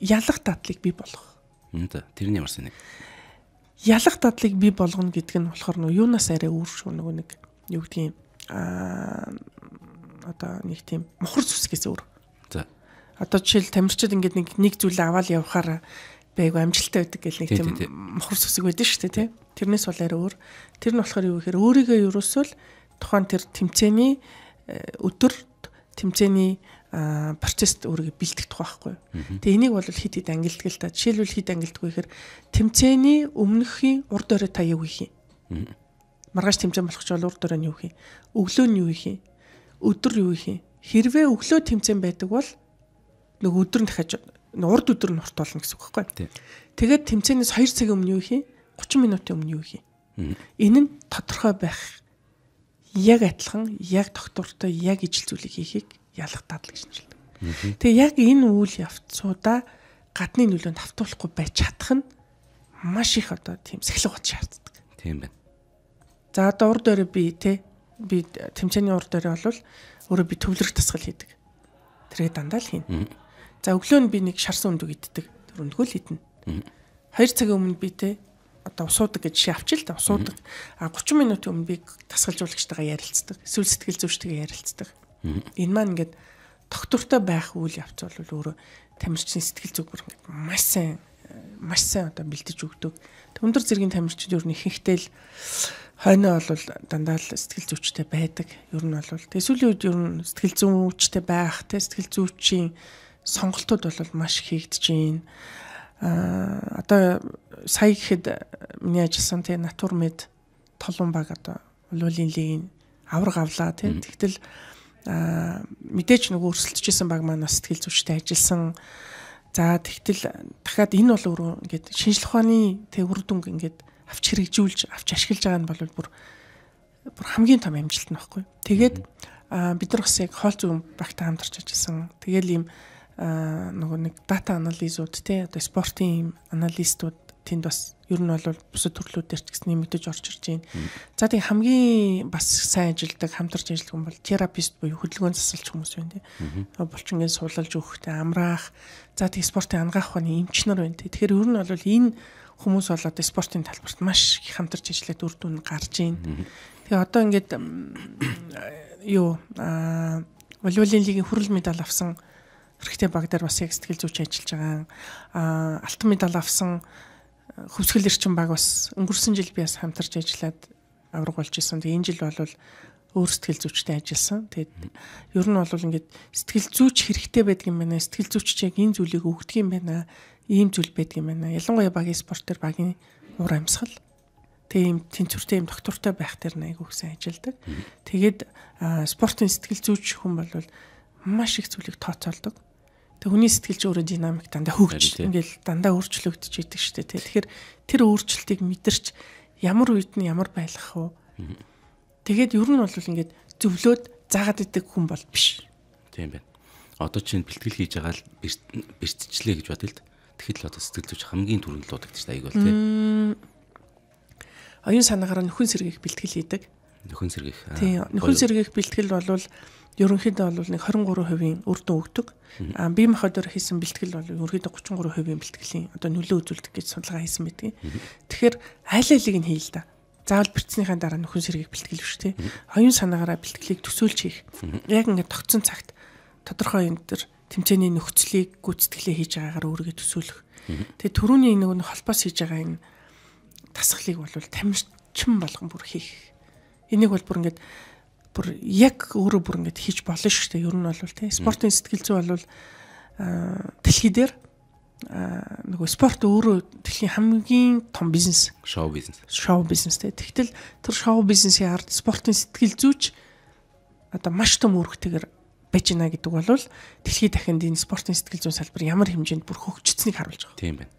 Ялах дадлыг бий болгох. Тэр нь ямар сони ялах дадлыг бий болгоно гэдэг нь болохоор нөө юунаас арай өөр шүү нөгөө нэг юу гэдгийг аа одоо нэг тийм мохор зүсгээс өөр. За. Одоо жишээл тамирчид ингээд нэг нэг зүйлээ аваад явахаар байгу амжилттай байдаг гэл нэг тийм мохор зүсэг байдаг шүү дээ тий. Тэрнээс бол арай өөр. Тэр нь болохоор юу гэхээр өөрийгөө юусвал тухайн тэр тэмцээний э, өдөр тэмцээний процесс өөрийгөө бэлтгэх тухай байхгүй. Тэгээ энийг бол хит хит ангилдаг л та. Жишээлбэл хит ангилдаг вэ гэхээр тэмцээний өмнөхийн урд орой та юу хийх юм? Маргааш тэмцээн болох ч бол урд орой нь юу хийх юм? Өглөө нь юу хийх юм? Өдөр юу хийх юм? Хэрвээ өглөө тэмцээн байдаг бол нэг өдөр нь дахиад урд өдөр нь хуртуулна гэсэн үг байхгүй. Тэгээд тэмцээнээс 2 цагийн өмнө юу хийх юм? 30 минутын өмнө юу хийх юм? Энэ нь тодорхой байх. Яг адилхан, яг тогтвортой, яг ижил зүйлийг хийхийг ялах дадал гэж нэрлэдэг. Тэгээ яг энэ үйл явцудаа гадны нөлөөнд автуулахгүй байж чадах нь маш их одоо тийм сахилга бод шаарддаг. Тийм байна. За одоо урд өрөө би те би тэмцээний урд өрөө бол өөрөө би төвлөрөх тасгал хийдэг. Тэргээ дандаа л хийнэ. За өглөө нь би нэг шарсан өндө иддэг. Тэр өндгөө л хитнэ. Хоёр цагийн өмнө би те одоо усуудаг гэж жишээ авчил та усуудаг. А 30 минутын өмнө би тасгалжуулагчтайгаа ярилцдаг. Эсвэл сэтгэл зүйчтэйгээ ярилцдаг. Энэ маань ингээд доктортой байх үйл явц бол өөрөө тамирчны сэтгэл зүг бүр ингээд маш сайн маш сайн одоо бэлдэж өгдөг. Өндөр зэргийн тамирчид ер нь ихэнхдээ л хойноо бол дандаа л сэтгэл зүйчтэй байдаг. Ер нь бол тэгээ сүүлийн үед ер нь сэтгэл зүйчтэй байх, тэ сэтгэл зүйчийн сонголтууд бол маш хийгдэж байна. Аа э, одоо сая гэхэд миний ажилласан тэ натурмед толон баг одоо улуулын лигийн авраг авлаа тэ. Тэгтэл mm -hmm а мэдээч нөгөө өрсөлдөжсэн баг маань бас сэтгэл зүйчтэй ажилласан. За тэгтэл дахиад энэ бол өөрөө ингээд шинжлэх ухааны тэг үрдүнг ингээд авч хэрэгжүүлж авч ашиглаж байгаа нь бол бүр бүр хамгийн том амжилт нь баггүй. Тэгээд бид нар бас яг хоол зүйн багтаа хамтарч ажилласан. Тэгээл ийм нөгөө нэг дата анализууд те одоо спортын аналистууд тэнд бас ер нь бол бусад төрлүүдээр ч гэсэн нэмэгдэж орж ирж байна. За тийм хамгийн бас сайн ажилдаг хамтарч ажиллах хүн бол терапист буюу хөдөлгөөний засалч хүмүүс байна тийм. Булчингийн суулалж өгөхтэй амраах, за тийм спортын ангаах ухааны эмчнэр байна тийм. Тэгэхээр ер нь бол энэ хүмүүс бол одоо спортын талбарт маш их хамтарч ажиллаад үр дүн гарж байна. Тэгээ одоо ингээд юу аа волейболын лигийн хүрэл медаль авсан хэрэгтэй баг дээр бас яг сэтгэл зүйч ажиллаж байгаа. Аа алтан медаль авсан хөвсгөл эрчим баг бас өнгөрсөн жил би бас хамтарч ажиллаад аврагуулж исэн. Тэгээ энэ жил бол өөр сэтгэл зүйчтэй ажилласан. Тэгээд ер нь бол ингээд сэтгэл зүйч хэрэгтэй байдаг юм байна. Сэтгэл зүйч яг энэ зүйлийг өгдөг юм байна. Ийм зүйл байдаг юм байна. Ялангуяа багийн спорт төр багийн уур амьсгал. Тэгээ ийм тэнцвэртэй ийм доктортой байх төр нэг үгсэн ажилдаг. Тэгээд спортын сэтгэл зүйч хүн бол маш их зүйлийг тооцоолдог. Тэг хүний сэтгэл чинь өөрөө динамик дандаа хөгжил ингээл дандаа өөрчлөгдөж идэг шүү дээ. Тэгэхээр тэр өөрчлөлтийг мэдэрч ямар үед нь ямар байлгах уу? Тэгээд ер нь бол ингээд зөвлөөд заагаад идэг хүн бол биш. Тийм байна. Одоо чинь бэлтгэл хийж байгаа л бэртчлээ гэж бодъё л д. Тэгэхэд л одоо сэтгэл зүйч хамгийн түрүүнд л удагдчих тайг бол тийм. Оюун санаагаар нөхөн сэргийг бэлтгэл хийдэг. Нөхөн сэргийг. Тийм, нөхөн сэргийг бэлтгэл болвол ерөнхийдөө бол нэг 23% үрдэн өгдөг. А бие махбодоор хийсэн бэлтгэл бол ерөнхийдөө 33% бэлтгэлийн одоо нөлөө үзүүлдэг гэж судалгаа хийсэн байдаг. Тэгэхээр аль алиг нь хийл та. Заавал бэрцнийхээ дараа нөхөн сэргийг бэлтгэл биш тий. Оюун санаагаараа бэлтгэлийг төсөөлж хийх. Яг ингээд тогтсон цагт тодорхой энэ төр тэмцээний нөхцөлийг гүйцэтгэлээ хийж байгаагаар өөрийгөө төсөөлөх. Тэгээ төрүүний нэг нь холбоос хийж байгаа энэ тасгалыг бол тамирчин болгон бүр хийх. Энийг бол бүр ингээд бүр яг өөрөө бүр ингэж хийж болно шүү дээ. Ер нь бол тийм спортын сэтгэл зүй бол дэлхий дээр нөгөө спорт өөрөө дэлхийн хамгийн том бизнес. Шоу бизнес. Шоу бизнес тийм. Тэгтэл тэр шоу бизнесийн ард спортын сэтгэл зүйч одоо маш том үүрэгтэйгээр байж гинэ гэдэг бол дэлхий дахинд энэ спортын сэтгэл зүйн салбар ямар хэмжээнд бүр хөгжсөнийг харуулж байгаа. Тийм байна.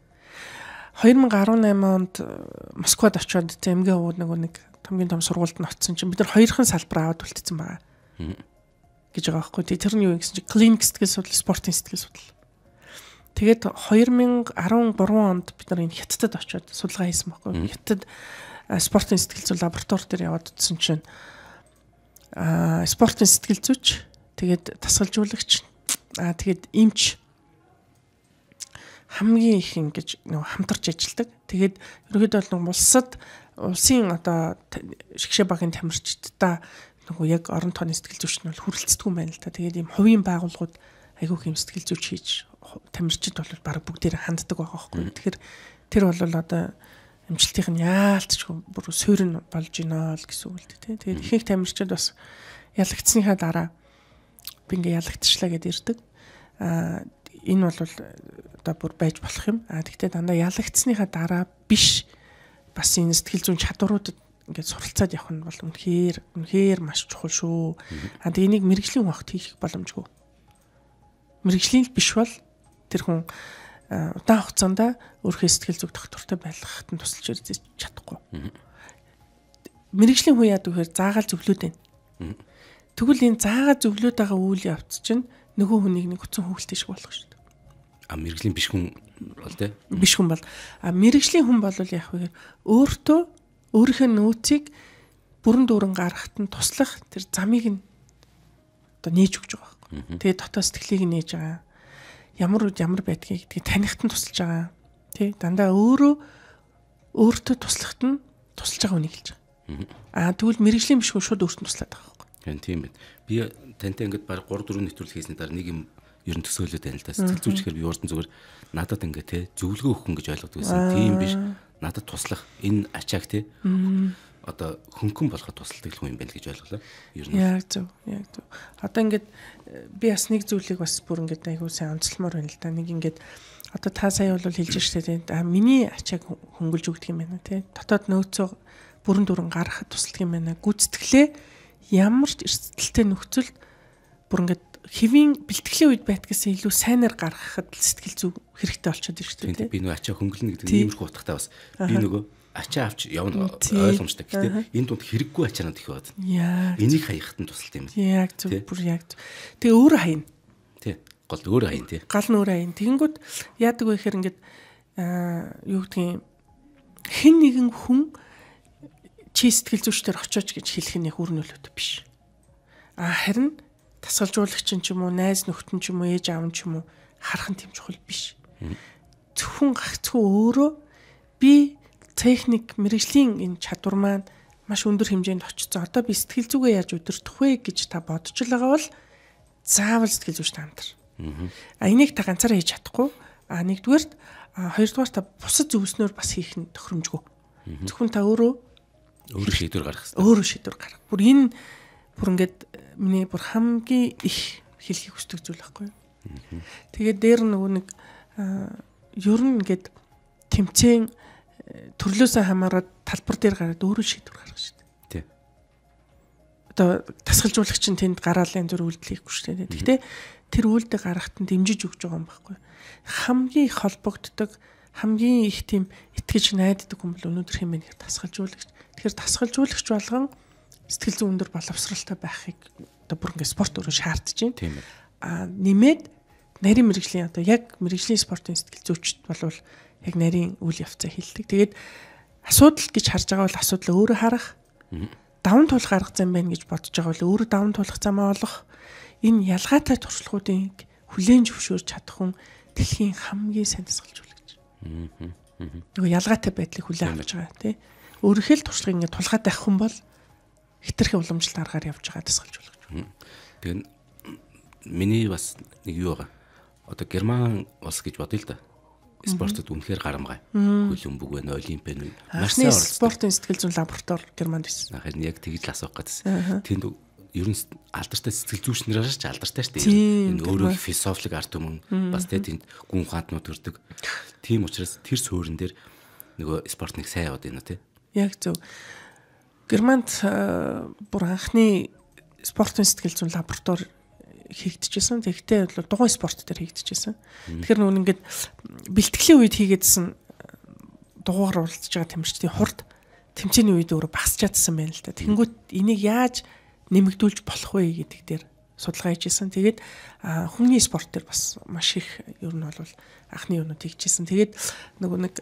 2018 онд э, Москвад очиод ТМГ-д нэг нэг хамгийн том сургуульд нь очсон чинь бид нар хоёрхан салбар аваад үлдсэн байгаа. гэж байгаа байхгүй. Тэгээ тэр нь юу гэсэн чинь клиник сэтгэл судлал, спортын сэтгэл судлал. Тэгээд 2013 онд бид нар энэ хятадд очиод судалгаа хийсэн байхгүй. Хятад спортын сэтгэл зүйн лаборатори дээр яваад утсан чинь аа спортын сэтгэл зүйч тэгээд тасгалжуулагч аа тэгээд эмч хамгийн их ингэж нөгөө хамтарч ажилладаг. Тэгээд ерөөдөө бол нэг улсад улсын одоо шгшээ багийн тамирчиддаа нөгөө яг орон тооны сэтгэл зүйч нь бол хүрэлцдэг юм байна л та. Тэгээд ийм хувийн байгууллагууд айгүйх юм сэтгэл зүйч хийж тамирчид бол баг бүгдээр ханддаг байгаа хөөхгүй. Тэгэхээр тэр бол одоо эмчилтийнх нь яалтчгүй бүр суурь болж байна л гэсэн үг л дээ. Тэгээд ихэнх тамирчид бас ялагдсныхаа дараа би ингээ ялагдчихлаа гэд ирдэг. Аа энэ бол э, одоо бүр байж болох юм. Аа тэгтээ дандаа ялагдсныхаа дараа биш. Mm бас энэ сэтгэл зүйн чадваруудад ингээд суралцаад явах нь бол үнэхээр үнэхээр маш чухал шүү. А тэгээ энийг мэрэгжлийн багт хийх боломжгүй. Мэрэгжлийн л биш бол тэр хүн удаан хугацаанд өөрхөө сэтгэл зүг доктортой байлгахад нь тусалж ирж чадахгүй. Мэрэгжлийн хүн яадаг вэхээр заагаал зөвлөд байна. Тэгвэл энэ заагаа зөвлөд байгаа үйл явц чинь нөгөө хүнийг нэг хүчин хөглөлтэй шиг болох шүү дээ. А мэрэгжлийн биш хүн бол тий. Биш хүн бол а мэрэгжлийн хүн бол яг хөө өөртөө өөрийнхөө нөөцийг бүрэн дүүрэн гаргахад нь туслах тэр замыг нь одоо нээж өгч байгаа байхгүй. Тэгээ дотоод сэтгэлийг нээж байгаа. Ямар үд ямар байдгийг гэдгийг танихт нь тусалж байгаа. Тэ дандаа өөрөө өөртөө туслахт нь тусалж байгаа үнийг хэлж байгаа. Аа тэгвэл мэрэгжлийн биш шууд өөртөө туслаад байгаа байхгүй. Тийм тийм байна. Би тантай ингээд баг 3 4 нэвтрүүлэг хийсний дараа нэг юм ер нь төсөөлөд байна л да. Сэтгэл зүйчгээр би урд нь зүгээр надад ингээ те зөвлөгөө өгөх хүн гэж ойлгодог байсан. Тийм биш. Надад туслах энэ ачааг те одоо хөнгөн болоход тусалдаг хүн юм байна л гэж ойлголоо. Ер нь. Яг зөв. Яг зөв. Одоо ингээд э, би бас нэг зүйлийг бас бүр ингээд айгүй сайн онцлмоор байна л да. Нэг ингээд одоо та сая бол хэлж штэ те. А миний ачааг хөнгөлж өгдөг юм байна те. Дотоод нөөцөө бүрэн дүрэн гаргахад тусалдаг юм байна. Гүцэтгэлээ ямар ч эрсдэлтэй нөхцөлд бүр ингээд хэвийн бэлтгэлийн үед байдгаас илүү сайнаар гаргахад сэтгэл зүв хэрэгтэй болчиход ирж байна тийм би нөгөө ачаа хөнгөлнө гэдэг нь иймэрхүү утгатай бас би нөгөө ачаа авч явна ойлгомжтой. Гэхдээ энэ дунд хэрэггүй ачаанууд их байдаг. Энийг хаяхад нь тусалт юм. Яг зөв бүр яг зөв. Тэгээ өөр хаяна. Тий. Гол өөр хаяна тий. Гал нь өөр хаяна. Тэгэнгүүт яадаг вэ гэхээр ингээд аа юу гэдгийг хэн нэгэн хүн чи сэтгэл зүйчээр очооч гэж хэлэх нь яг үр нөлөөтэй биш. А харин тасгалжуулагч нь ч юм уу, найз нөхдөн ч юм уу, ээж аав нь ч юм уу харах нь тийм чухал биш. Зөвхөн гагцгүй өөрөө би техник мэрэгжлийн энэ чадвар маань маш өндөр хэмжээнд очсон. Одоо би сэтгэл зүгээ яаж өдөртөх вэ гэж та бодож байгаа бол заавал сэтгэл зүйч таамтар. А энийг та ганцаараа хийж чадахгүй. А нэгдүгээр хоёрдугаар та бусад зөвснөр бас хийх нь тохиромжгүй. Зөвхөн та өөрөө өөрөө шийдвэр гаргах хэрэгтэй. Өөрөө шийдвэр гаргах. Бүр энэ бүр ингээд э, миний бүр хамгийн их хэлхийг хүсдэг зүйл байхгүй юу. Тэгээд дээр нөгөө нэг ер нь ингээд тэмцээн э, төрлөөсөө хамаарат талбар дээр гараад өөрөө шийдвэр гаргах шүү дээ. Тий. Одоо тасгалжуулагч нь тэнд гараал янз бүр үйлдэл хийхгүй шүү дээ. Гэхдээ тэр үйлдэл гаргахад нь дэмжиж өгч байгаа юм байхгүй юу. Хамгийн их холбогддог хамгийн их тийм итгэж найддаг хүмүүс өнөөдөр хэмээн тасгалжуулагч. Тэгэхээр тасгалжуулагч болгон сэтгэл зүйн өндөр боловсралтай байхыг одоо бүр ингээд спорт өөрөө шаардж байна. Тийм ээ. Аа нэмээд нарийн мэрэгжлийн одоо яг мэрэгжлийн спортын сэтгэл зүйчд болвол яг нарийн үйл явцаа хилдэг. Тэгээд асуудал гэж харж байгаа бол асуудлаа өөрөө харах. Даван тул гаргах зам байна гэж бодож байгаа бол өөрөө даван тулах замаа олох. Энэ ялгаатай туршлагуудын хүлэн зөвшөөрч чадах хүн дэлхийн хамгийн сайн тасгалж үлгэж. Аа. Нөгөө ялгаатай байдлыг хүлээн авч байгаа тий. Өөрөөхөл туршлагыг ингээд тулгаад байх хүн бол хитрхэн уламжлалт аргаар явж байгаа тасгалж болгож байна. Тэгээ миний бас нэг юу байгаа. Одоо Герман улс гэж бодъё л да. Спортод үнэхээр гарамгай. Хөлбөмбөг байна, олимпиад байна. Маш сайн оролцсон. Спортын сэтгэл зүйн лаборатори Германд байсан. Харин яг тэгж л асуух гэсэн. Тэнд ер нь алдартай сэтгэл зүйч нар шаардаж алдартай шүү дээ. Энэ өөрөө философик арт өмнө бас тэнд гүн хаантнууд төрдөг. Тийм учраас тэр суурин дээр нөгөө спорт нэг сайн яваад байна тий. Яг зөв. Германд э, бүр анхны спортын сэтгэл зүйн лаборатори хийгдчихсэн. Тэгэхдээ бол дугуй спорт төр хийгдчихсэн. Тэгэхээр нүүн ингээд бэлтгэлийн үед хийгээдсэн э, дугуугаар уралдаж байгаа тамирчдын хурд тэмцээний үед өөрө бас чадсан байна л да. Тэнгүүт энийг яаж нэмэгдүүлж болох вэ гэдэг дээр судалгаа хийжсэн. Тэгээд э, хүмүүний спорт төр бас маш их ер нь бол анхны юмнууд хийжсэн. Тэгээд нөгөө нэг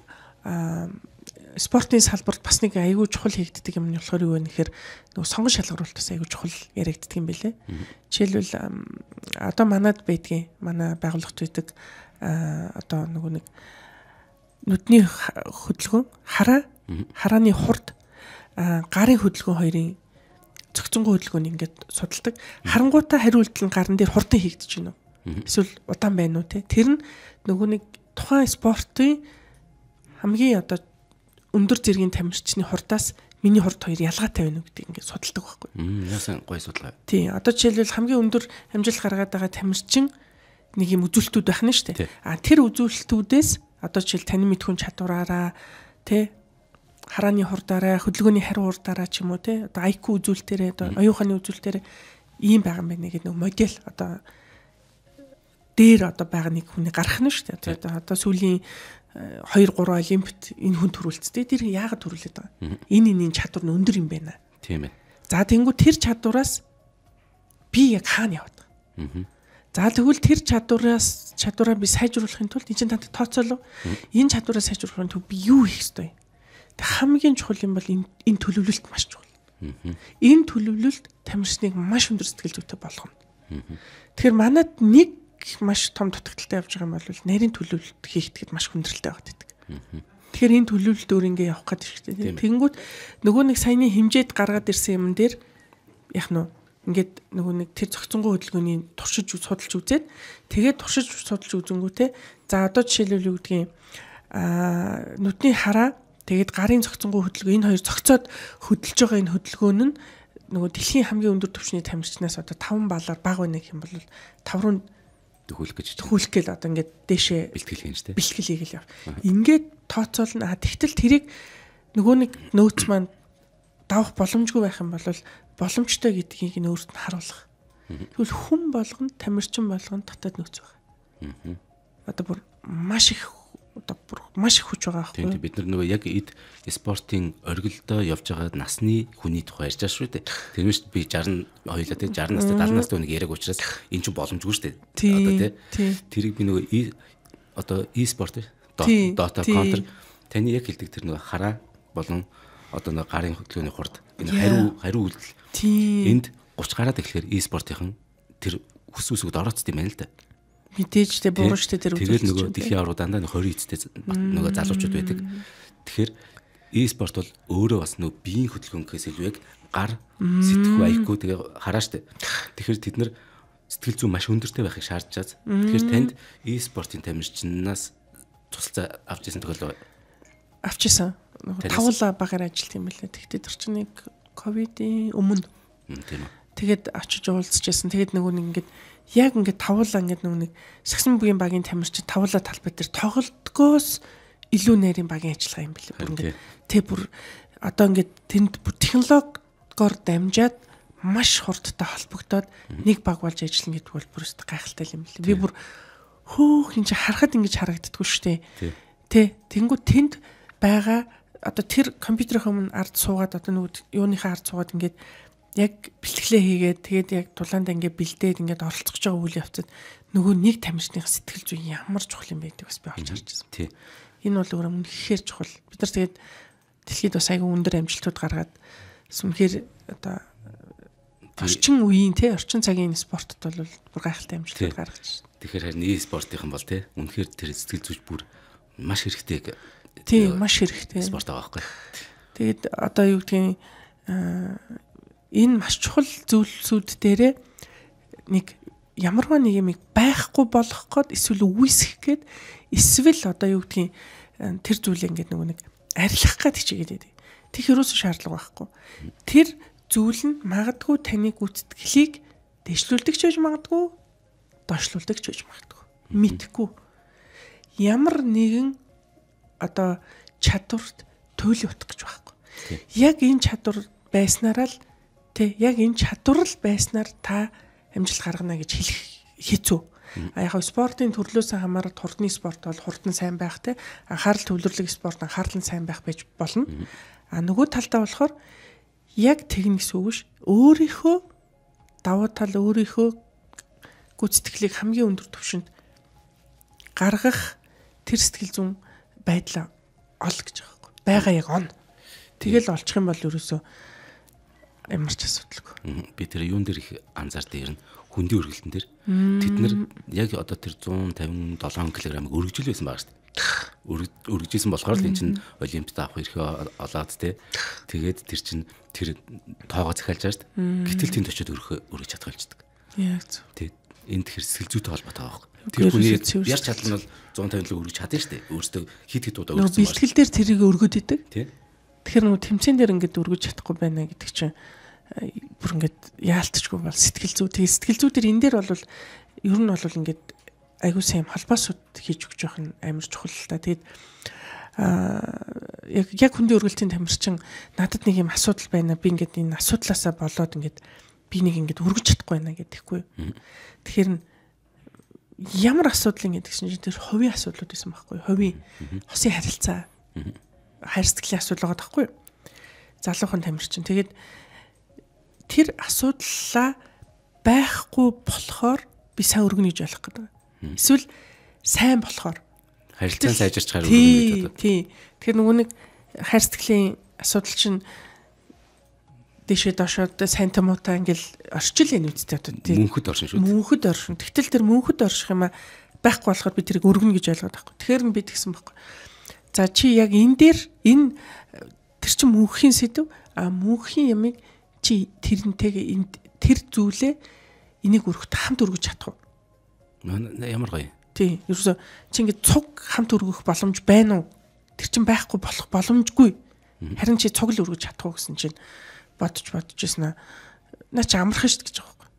спортын салбарт бас нэг аягүй чухал хийгддэг юм нь болохоор юу вэ гэхээр нөгөө сонгон шалгаруулалт бас аягүй чухал яригддаг юм билэ. Жишээлбэл одоо манад байдгийн манай байгууллагт үүдэг одоо нөгөө нэг нүдний хөдөлгөөн хараа харааны хурд гарын хөдөлгөөн хоёрын цогцонгүй хөдөлгөөнийг ингээд судалдаг. Харангуйтаа хариулт нь гарн дээр хурдан хийгдэж гинөө. Эсвэл удаан байна уу те. Тэр нь нөгөө нэг тухайн спортын хамгийн одоо өндөр зэргийн тамирчны хурдаас миний хурд хоёр ялгаатай байна уу гэдэг ингээд судалдаг байхгүй. Яасан гой судалгаа. Тий. Одоо жишээлбэл хамгийн өндөр амжилт гаргаад байгаа тамирчин нэг юм үзүүлэлтүүд байна шүү дээ. А тэр үзүүлэлтүүдээс одоо жишээл тань мэдхүн чадвараараа тий харааны хурдаараа хөдөлгөөний хариу хурдаараа ч юм уу тий одоо IQ үзүүлэлтээр одоо оюуханы үзүүлэлтээр ийм байгаа юм байна гэдэг нэг модель одоо дээр одоо байгаа нэг хүний гарах нь шүү дээ. Одоо сүүлийн 2 3 олимпиад энэ хүн төрүүлцтэй тэр яагаад төрүүлээд байгаа энэ энэний чадвар нь өндөр юм байна тийм ээ за тэнгуү тэр чадвараас би яг хаана яваад байгаа за тэгвэл тэр чадвараас чадвараа би сайжруулахын тулд эн чинь тантай тооцоолов энэ чадвараа сайжруулахын тулд би юу хийх ёстой вэ хамгийн чухал юм бол энэ төлөвлөлт маш чухал энэ төлөвлөлт тамирчныг маш өндөр сэтгэл зүйтэй болгоно тэгэхээр манад нэг маш том дутагдaltaй явж байгаа юм бол нарийн төлөвлөлт хийхэд маш хүндрэлтэй байгаад байдаг. Тэгэхээр энэ төлөвлөлт өөр ингээ явах гэдэг шүү дээ. Тэнгүүт нөгөө нэг саяны хэмжээд гаргаад ирсэн юм дээр яах нь ингээд нөгөө нэг тэр зохицонгүй хөдөлгөөний туршиж судалж үзээд тэгээд туршиж судалж үзэнгүүтээ за одоо жишээлбэл юу гэдгийг аа нүдний хараа тэгээд гарын зохицонгүй хөдөлгөө энэ хоёр зохицоод хөдөлж байгаа энэ хөдөлгөөн нь нөгөө дэлхийн хамгийн өндөр түвшний тамирчнаас одоо 5 баллаар бага байна гэх юм бол 5 руу төхүүлэх гэж төхүүлэх гэл одоо ингээд дээшээ бэлтгэл хийн штэ бэлтгэл хийгээл яв. Ингээд тооцоолно. А тэгтэл тэрийг нөгөө нэг нөөц маань давах боломжгүй байх юм бол боломжтой гэдгийг нь өөрт нь харуулах. Тэгвэл хүн болгонд тамирчин болгонд татад нөөц байх. Аа. Одоо бүр маш их одоо бүр маш их хүч байгаа байхгүй юу? Бид нар нөгөө яг эд спортын оргилдоо явж байгаа насны хүний тухай ярьж байгаа шүү дээ. Тэр нь шүү би 60 хоёлаа тий 60 настай 70 настай хүнийг яриаг учраас эн чинь боломжгүй шүү дээ. Одоо тий тэрийг би нөгөө одоо e-sport Dota Counter таны яг хэлдэг тэр нөгөө хараа болон одоо нөгөө гарын хөдөлгөөний хурд энэ хариу хариу үйлдэл энд 30 гараад эхлэхээр e-спортынхан тэр хүс үсгэд орооцд юм байна л да мэдээж тэ буруу штэ тэр үзүүлэлт. Тэгэл нөгөө дэлхийн аврал дандаа 20 эцтэй нөгөө залуучууд байдаг. Тэгэхээр e-спорт бол өөрөө бас нөгөө биеийн хөдөлгөөнөөс илүү яг гар сэтгүү айхгүй тэгээ хараа штэ. Тэгэхээр тэд нар сэтгэл зүйн маш өндөртэй байхыг шаардчаад тэгэхээр танд e-спортын тамирчнаас тусалцаа авч ирсэн тохиол авчирсан. Тавла багаар ажилт юм байлаа. Тэгтээ тэр чинь нэг ковидын өмнө. Тийм ээ. Тэгэд очиж уулзчихсан. Тэгэд нөгөө нэг ингэдэг яг ингээд тавуулаа ингээд нэг сагсан бүгийн багийн тамирчид тавуулаа талбай дээр тоглолтгоос илүү нэрийн багийн ажиллагаа юм билээ. Бүр ингээд тэг бүр одоо ингээд тэнд бүр технологиор дамжаад маш хурдтай холбогдоод нэг баг болж ажиллана гэдэг бол бүр өст гайхалтай юм билээ. Би бүр хөөх энэ харахад ингэж харагддггүй шүү дээ. Тэ тэнгуү тэнд байгаа одоо тэр компьютерийн өмнө ард суугаад одоо нөгөө юуныхаа ард суугаад ингээд яг бэлтгэлээ хийгээд тэгээд яг дулаанд ингээд бэлдээд ингээд оролцох гэж байгаа үйл явцад нөгөө нэг тамирчны сэтгэл зүй ямар чухал юм байдаг бас би олж харж байна. Тий. Энэ бол өөрөө үнэхээр чухал. Бид нар тэгээд дэлхийд бас айгүй өндөр амжилтууд гаргаад сүнхээр одоо орчин үеийн тий орчин цагийн спортод бол бүр гайхалтай амжилтууд гаргаж байна. Тэгэхээр харин e-спортынхан бол тий үнэхээр тэр сэтгэл зүйч бүр маш хэрэгтэй. Тий маш хэрэгтэй. Спорт байгаа байхгүй. Тэгээд одоо юу гэдгийг энэ маш чухал зөвлөлсүүд дээрээ нэг ямарваа нэг юм байхгүй болох гээд эсвэл үгүйсэх гээд эсвэл одоо юу гэдгийг тэр зүйлээ ингээд нөгөө нэг арилгах гад хичээгээд байдаг. Тэг хэрөөс шаардлага байхгүй. Тэр зүйл нь магадгүй таны гүйтгэлийг дэвшлүүлдэг ч байж магадгүй, доошлуулдаг ч байж магадгүй. Мэдхгүй. Ямар нэгэн одоо чадварт туйлын утга гэж байхгүй. Яг энэ чадвар байснараа л Тэ яг энэ чадвар л байснаар та амжилт гаргана гэж хэлэх хэцүү. А яг спортын төрлөөс хамаарат хурдны спорт бол хурдан сайн байх те анхаарал төвлөрлөг спорт анхаарал нь сайн байх байж болно. А нөгөө талдаа болохоор яг тэгнэ гэсэн үг ш. Өөрийнхөө давуу тал өөрийнхөө гүцэтгэлийг хамгийн өндөр түвшинд гаргах тэр сэтгэл зүйн байдлаа ол гэж байгаа байхгүй. Бага яг он. Тэгэл олчих юм бол ерөөсөө ямар ч асуудалгүй. Би тэр юун дээр их анзаардаг юм. Хүндийн өргөлтөн дээр тэд нар яг одоо тэр 157 кг-ыг өргөжүүлсэн байгаа шүү дээ. Өргөжүүлсэн болохоор л эн чинь олимпиад авах эрхээ олоод те. Тэгээд тэр чинь тэр тоогоо захиалж байгаа шүү дээ. Гэтэл тэнд очиод өрөх өргөж чадах болчихдаг. Яг зөв. Тэгээд энэ тэр сэтгэл зүйтэй холбоотой байгаа юм. Тэр хүний яр чадал нь бол 150 л өргөж чадна шүү дээ. Өөртөө хит хит удаа өргөсөн байна. Бэлтгэл дээр тэрийг өргөд идэг. Тий. Тэгэхээр нөгөө тэмцэн дээр ингээд өргөж чадахгүй байна гэдэг чинь бүр ингээд яалтчгүй бол сэтгэл зүй тэгээ сэтгэл зүй дээр энэ дээр бол ер нь бол ингээд айгүй сайн холбоосууд хийж өгч явах нь амар чухал л та тэгээд яг яг хүндийн үргэлтийн тамирчин надад нэг юм асуудал байна би ингээд энэ асуудлаасаа болоод ингээд би нэг ингээд үргэж чадахгүй байна гэдэгхгүй тэгэхээр нь ямар асуудал ингээд гэсэн чинь тэр хувийн асуудлууд байсан байхгүй хувийн хосын харилцаа хайр сэтгэлийн асуудал байгаа байхгүй залуухан тамирчин тэгээд тэр асуудлаа байхгүй болохоор би сайн өргөнө гэж ойлгох гэдэг. Эсвэл сайн болохоор харилцаа сайжирч гарах гэдэг. Тийм. Тэгэхээр нөгөө нэг хайр сэтгэлийн асуудал чинь дэшээ доошоо сайн тамуутаа ингээл орчил энэ үсттэй одоо тийм мөнхөд оршин шүү дээ. Мөнхөд оршин. Тэгтэл тэр мөнхөд орших юм а байхгүй болохоор би тэрийг өргөнө гэж ойлгоод байхгүй. Тэгэхэр нь би тэгсэн байхгүй. За чи яг энэ дээр энэ тэр чин мөнхийн сэдв а мөнхийн ямиг чи тэрнтэйгээ энд тэр зүйлээ энийг өргөхөд хамт өргөж чадах уу? Ямар гоё. Тий. Ерөөсө чи ингээд цуг хамт өргөх боломж байна уу? Тэр чин байхгүй болох боломжгүй. Харин чи цуг л өргөж чадах уу гэсэн чинь бодож бодож ирсэн аа. Наа чи амрах шít гэж байгаа байхгүй.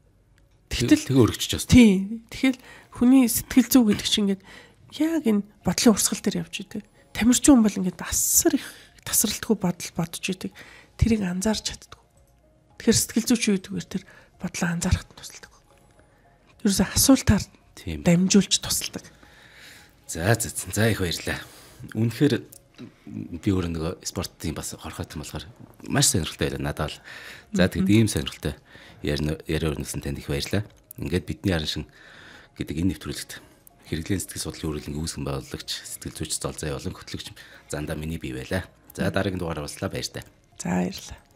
Тэгтэл тэгээ өргөжч бас. Тий. Тэгэл хүний сэтгэл зүй гэдэг чинь ингээд яг энэ бодлын урсгал дээр явж идэг. Тамирчин хүн бол ингээд асар их тасралтгүй бодол бодож идэг. Тэрийг анзаарч чаддаг Тэгэхээр сэтгэл зүйч үүдгээр тэр бодлоо анзаарахад тусалдаг. Ерөөсөө асуултаар дамжуулж тусалдаг. За за за их баярлаа. Үнэхээр би өөрөө нөгөө спортын бас хорхот юм болохоор маш сонирхолтой байлаа надад л. За тэгэд ийм сонирхолтой яриа өрнөсөн танд их баярлаа. Ингээд бидний аран шин гэдэг энэ нэвтрүүлэгт хэрэглэн сэтгэл судлалын үргэлэн үүсгэн байгуулагч сэтгэл зүйч зал зай болон хөтлөгч зандаа миний бий байлаа. За дараагийн дугаараар уулзлаа баяр та. За баярлалаа.